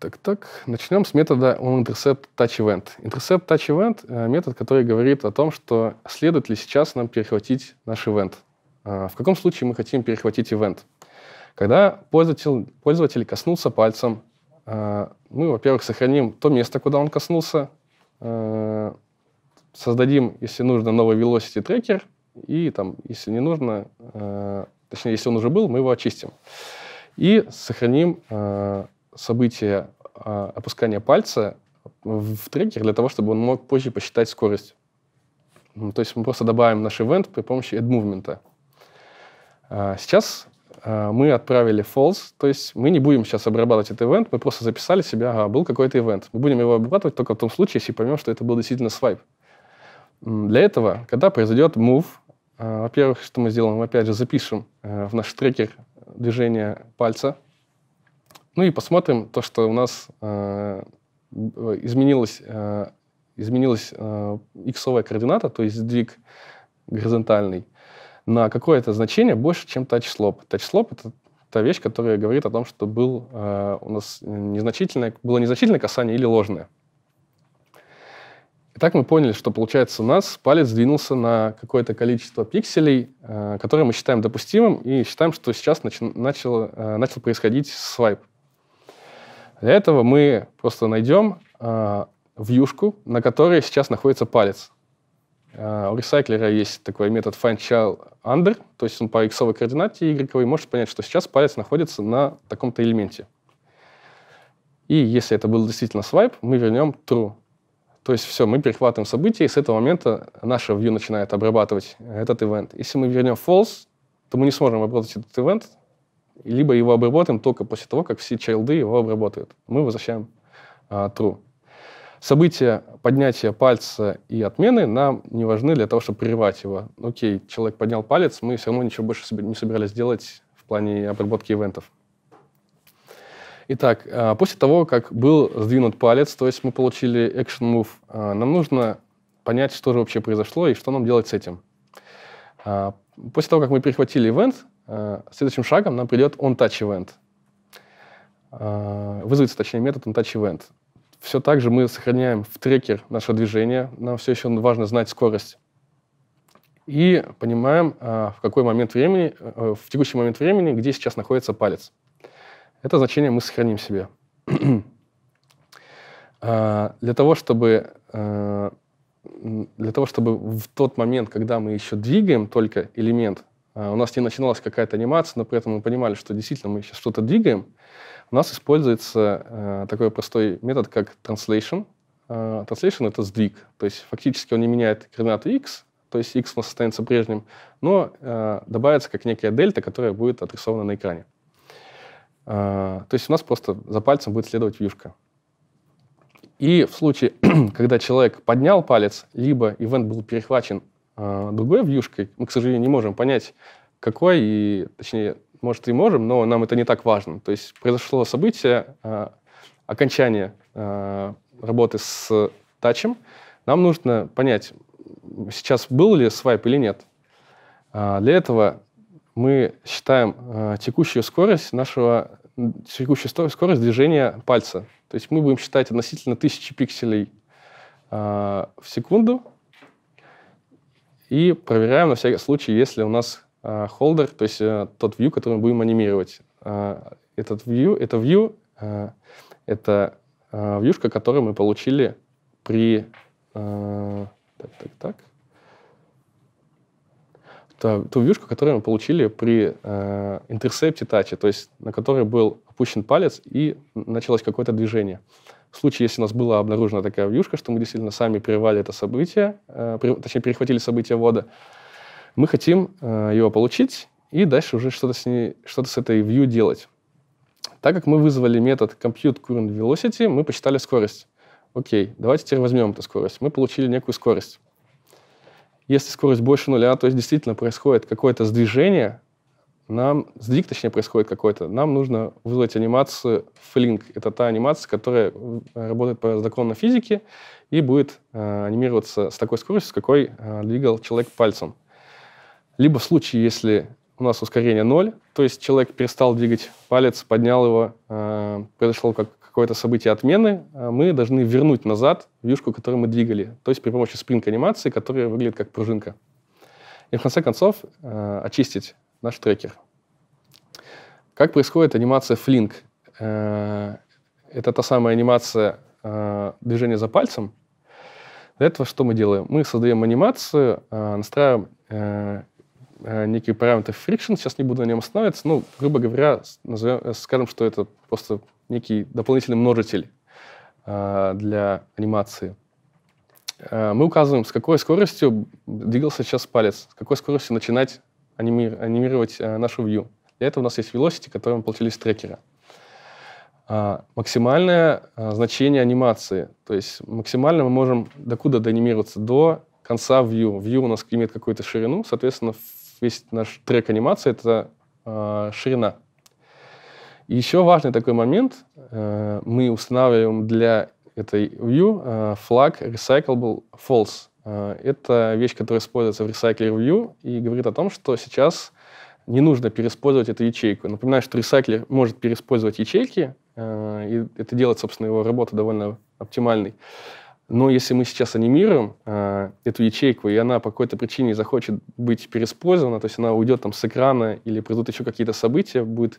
так, так. Начнем с метода Intercept Touch Event. Intercept Touch Event э, — метод, который говорит о том, что следует ли сейчас нам перехватить наш event. А, в каком случае мы хотим перехватить event? Когда пользователь, пользователь коснулся пальцем, э, мы, во-первых, сохраним то место, куда он коснулся, э, создадим, если нужно, новый velocity трекер, и там, если не нужно, точнее, если он уже был, мы его очистим. И сохраним событие а, опускания пальца в трекер для того, чтобы он мог позже посчитать скорость. Ну, то есть мы просто добавим наш event при помощи add-movement. А, сейчас а, мы отправили false, то есть мы не будем сейчас обрабатывать этот event, мы просто записали себя, ага, был какой-то event. Мы будем его обрабатывать только в том случае, если поймем, что это был действительно свайп. Для этого, когда произойдет move, во-первых, что мы сделаем, мы опять же запишем э, в наш трекер движение пальца, ну и посмотрим то, что у нас э, э изменилась, э, изменилась э, иксовая координата, то есть сдвиг горизонтальный, на какое-то значение больше, чем тачслоп. Тачслоп — это та вещь, которая говорит о том, что был, э, у нас незначительное, было незначительное касание или ложное. Итак, мы поняли, что получается у нас палец сдвинулся на какое-то количество пикселей, э, которое мы считаем допустимым, и считаем, что сейчас начи- начал, э, начал происходить свайп. Для этого мы просто найдем э, вьюшку, на которой сейчас находится палец. Э, у ресайклера есть такой метод findChildUnder, то есть он по x координате y может понять, что сейчас палец находится на таком-то элементе. И если это был действительно свайп, мы вернем true. То есть все, мы перехватываем событие, и с этого момента наша view начинает обрабатывать этот ивент. Если мы вернем false, то мы не сможем обработать этот ивент, либо его обработаем только после того, как все чайлды его обработают. Мы возвращаем э, true. События поднятия пальца и отмены нам не важны для того, чтобы прервать его. Окей, человек поднял палец, мы все равно ничего больше не собирались делать в плане обработки ивентов. Итак, а, после того, как был сдвинут палец, то есть мы получили action move, а, нам нужно понять, что же вообще произошло и что нам делать с этим. После того, как мы перехватили ивент, Э, следующим шагом нам придет on-touch event. Э, вызовется, точнее, метод on-touch event. Все так же мы сохраняем в трекер наше движение. Нам все еще важно знать скорость. И понимаем, э, в какой момент времени, в текущий момент времени, где сейчас находится палец. Это значение мы сохраним себе. [CLEARS THROAT] Для того, чтобы для того, чтобы в тот момент, когда мы еще двигаем только элемент, Э, у нас не начиналась какая-то анимация, но при этом мы понимали, что действительно мы сейчас что-то двигаем, у нас используется э, такой простой метод, как translation. Э, translation — это сдвиг. То есть фактически он не меняет координаты x, то есть x у нас останется прежним, но э, добавится как некая дельта, которая будет отрисована на экране. Э, то есть у нас просто за пальцем будет следовать вьюшка. И в случае, [CLEARS THROAT] когда человек поднял палец, либо ивент был перехвачен а, другой вьюшкой, мы, к сожалению, не можем понять, какой, и, точнее, может, и можем, но нам это не так важно. То есть произошло событие, а, окончание а, работы с тачем. Нам нужно понять, сейчас был ли свайп или нет. Для этого мы считаем текущую скорость нашего текущую скорость движения пальца. То есть мы будем считать относительно тысячи пикселей в секунду, и проверяем на всякий случай, если у нас а, холдер, то есть э, тот view, который мы будем анимировать. А, этот view, это view, а, это вьюшка, которую мы получили при... Так, так, так. Ту, ту вьюшку, которую мы получили при э, интерсепте тача, то есть на которой был опущен палец и началось какое-то движение. Э, в случае, если у нас была обнаружена такая вьюшка, что мы действительно сами прервали это событие, э, точнее, перехватили событие ввода, мы хотим э, его получить и дальше уже что-то с, ней, что то с этой view делать. Так как мы вызвали метод compute current velocity, мы посчитали скорость. Окей, давайте теперь возьмем эту скорость. Мы получили некую скорость. Если скорость больше нуля, то есть действительно происходит какое-то сдвижение нам сдвиг, точнее, происходит какой-то, нам нужно вызвать анимацию Flink. Это та анимация, которая э, работает по закону физики и будет э, анимироваться с такой скоростью, с какой э, двигал человек пальцем. Либо в случае, если у нас ускорение 0, то есть человек перестал двигать палец, поднял его, э, произошло как какое-то событие отмены, э, мы должны вернуть назад вьюшку, которую мы двигали. То есть при помощи спринг-анимации, которая выглядит как пружинка. И в конце концов э, очистить наш трекер. Как происходит анимация флинг? Э, это та самая анимация э, движения за пальцем. Для этого что мы делаем? Мы создаем анимацию, э, настраиваем некие параметры friction, сейчас не буду на нем останавливаться, ну, грубо говоря, назовем, скажем, что это просто некий дополнительный множитель для анимации. Мы указываем, с какой скоростью двигался сейчас палец, с какой скоростью начинать анимир, анимировать э, нашу view. Для этого у нас есть velocity, который мы получили с трекера. А, максимальное э, значение анимации, то есть максимально мы можем докуда доанимироваться, до конца view. View у нас имеет какую-то ширину, соответственно, весь наш трек анимации — это э, ширина. И еще важный такой момент, мы устанавливаем для этой view флаг recyclable false. Э, это вещь, которая используется в Recycler Review и говорит о том, что сейчас не нужно переиспользовать эту ячейку. Напоминаю, что ресайклер может переиспользовать ячейки, э, и это делает, собственно, его работу довольно оптимальной. Но если мы сейчас анимируем э, эту ячейку, и она по какой-то причине захочет быть переиспользована, то есть она уйдет там с экрана или придут еще какие-то события, будет,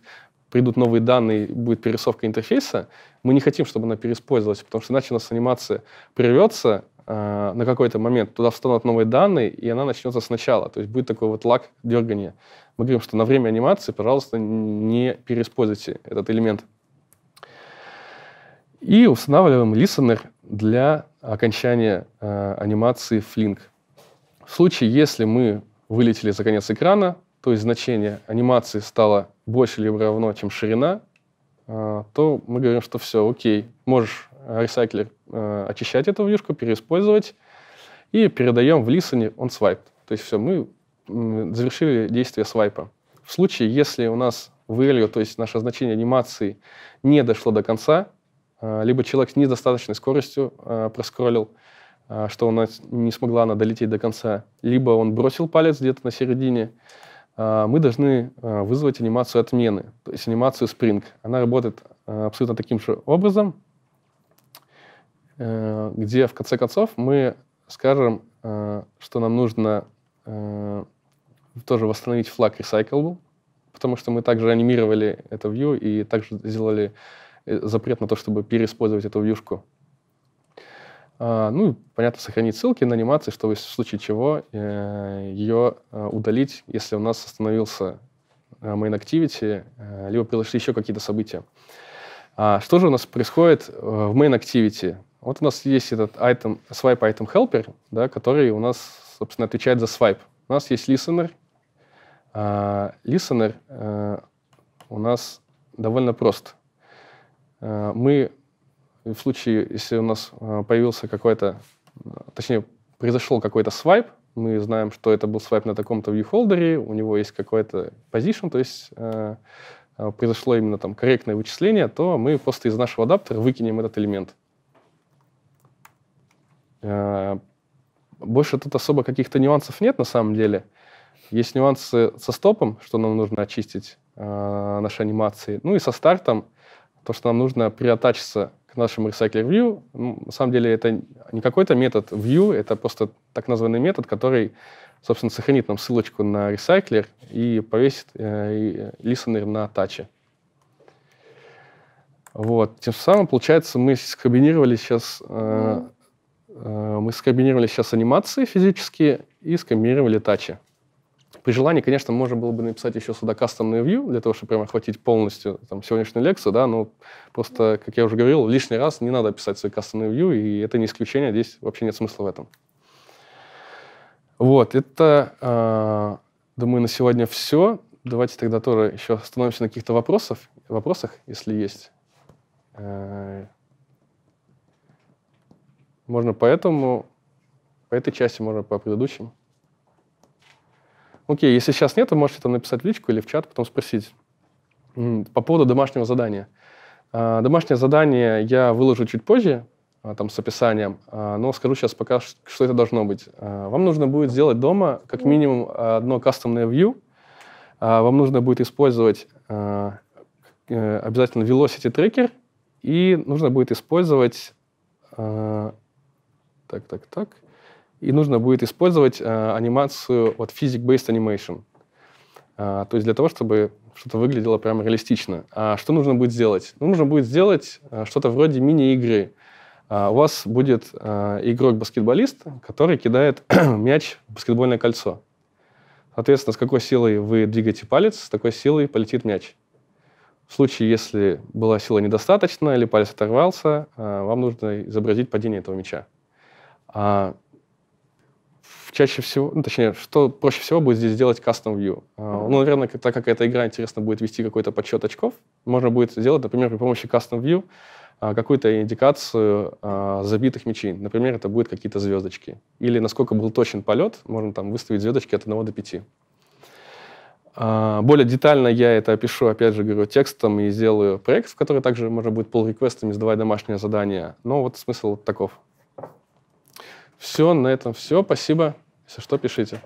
придут новые данные, будет перерисовка интерфейса, мы не хотим, чтобы она переиспользовалась, потому что иначе у нас анимация прервется, Э, на какой-то момент туда встанут новые данные, и она начнется сначала. То есть будет такой вот лак дергания. Мы говорим, что на время анимации, пожалуйста, не переиспользуйте этот элемент. И устанавливаем listener для окончания э, анимации Flink. В случае, если мы вылетели за конец экрана, то есть значение анимации стало больше либо равно, чем ширина, э, то мы говорим, что все, окей, можешь Э, ресайклер э, очищать эту вьюшку, переиспользовать, и передаем в лисане он свайп. То есть все, мы завершили действие свайпа. В случае, если у нас value, то есть наше значение анимации, не дошло до конца, э, либо человек с недостаточной скоростью э, проскроллил, что у нас не смогла она долететь до конца, либо он бросил палец где-то на середине, мы должны вызвать анимацию отмены, то есть анимацию Spring. Она работает абсолютно таким же образом, Э, где в конце концов мы скажем, э, что нам нужно э, тоже восстановить флаг Recyclable, потому что мы также анимировали это view и также сделали запрет на то, чтобы переиспользовать эту вьюшку. А, ну понятно, сохранить ссылки на анимации, чтобы в случае чего ее удалить, если у нас остановился main activity, либо произошли еще какие-то события. А что же у нас происходит в main activity? Вот у нас есть этот item, swipe item helper, да, который у нас, собственно, отвечает за свайп. У нас есть listener. Uh, listener э, у нас довольно прост. Э, мы в случае, если у нас э, появился какой-то, точнее, произошел какой-то свайп, мы знаем, что это был свайп на таком-то viewholder, у него есть какой-то position, то есть произошло именно там корректное вычисление, то мы просто из нашего адаптера выкинем этот элемент. Э, больше тут особо каких-то нюансов нет на самом деле. Есть нюансы со стопом, что нам нужно очистить э, наши анимации. Ну и со стартом, то, что нам нужно приотачиться к нашему Recycler View. Ну, на самом деле это не какой-то метод View, это просто так названный метод, который, собственно, сохранит нам ссылочку на Recycler и повесит э, listener на таче. Вот. Тем самым, получается, мы скомбинировали сейчас э, ну, Э, мы скомбинировали сейчас анимации физические и скомбинировали тачи. При желании, конечно, можно было бы написать еще сюда кастомный view, для того, чтобы прямо охватить полностью там, сегодняшнюю лекцию, да, но просто, как я уже говорил, лишний раз не надо писать свои кастомный view, и это не исключение, здесь вообще нет смысла в этом. Вот, это, э, думаю, на сегодня все. Давайте тогда тоже еще остановимся на каких-то вопросах, вопросах, если есть. Э, можно поэтому, по этой части, можно по предыдущим. Окей, если сейчас нет, то можете там написать в личку или в чат, потом спросить. По поводу домашнего задания. А, домашнее задание я выложу чуть позже, а, там с описанием, а, но скажу сейчас пока, что это должно быть. Вам нужно будет сделать дома как минимум одно кастомное view. Вам нужно будет использовать э, обязательно velocity tracker, и нужно будет использовать так, так, так. И нужно будет использовать э, анимацию вот Physic-Based Animation. Э, то есть для того, чтобы что-то выглядело прямо реалистично. А что нужно будет сделать? Ну, нужно будет сделать э, что-то вроде мини-игры. Э, у вас будет э, игрок-баскетболист, который кидает [CLEARS THROAT] мяч в баскетбольное кольцо. Соответственно, с какой силой вы двигаете палец, с такой силой полетит мяч. В случае, если была сила недостаточна или палец оторвался, э, вам нужно изобразить падение этого мяча. А чаще всего, ну, точнее, что проще всего будет здесь сделать custom view. А, ну, наверное, так как эта игра интересно будет вести какой-то подсчет очков, можно будет сделать, например, при помощи custom view а, какую-то индикацию а, забитых мячей. Например, это будут какие-то звездочки. Или насколько был точен полет, можно там выставить звездочки от 1 до 5. Более детально я это опишу, опять же, говорю, текстом и сделаю проект, в который также можно будет pull-реквестами задавать домашнее задание. Но вот смысл таков. Все, на этом все. Спасибо. Если что, пишите.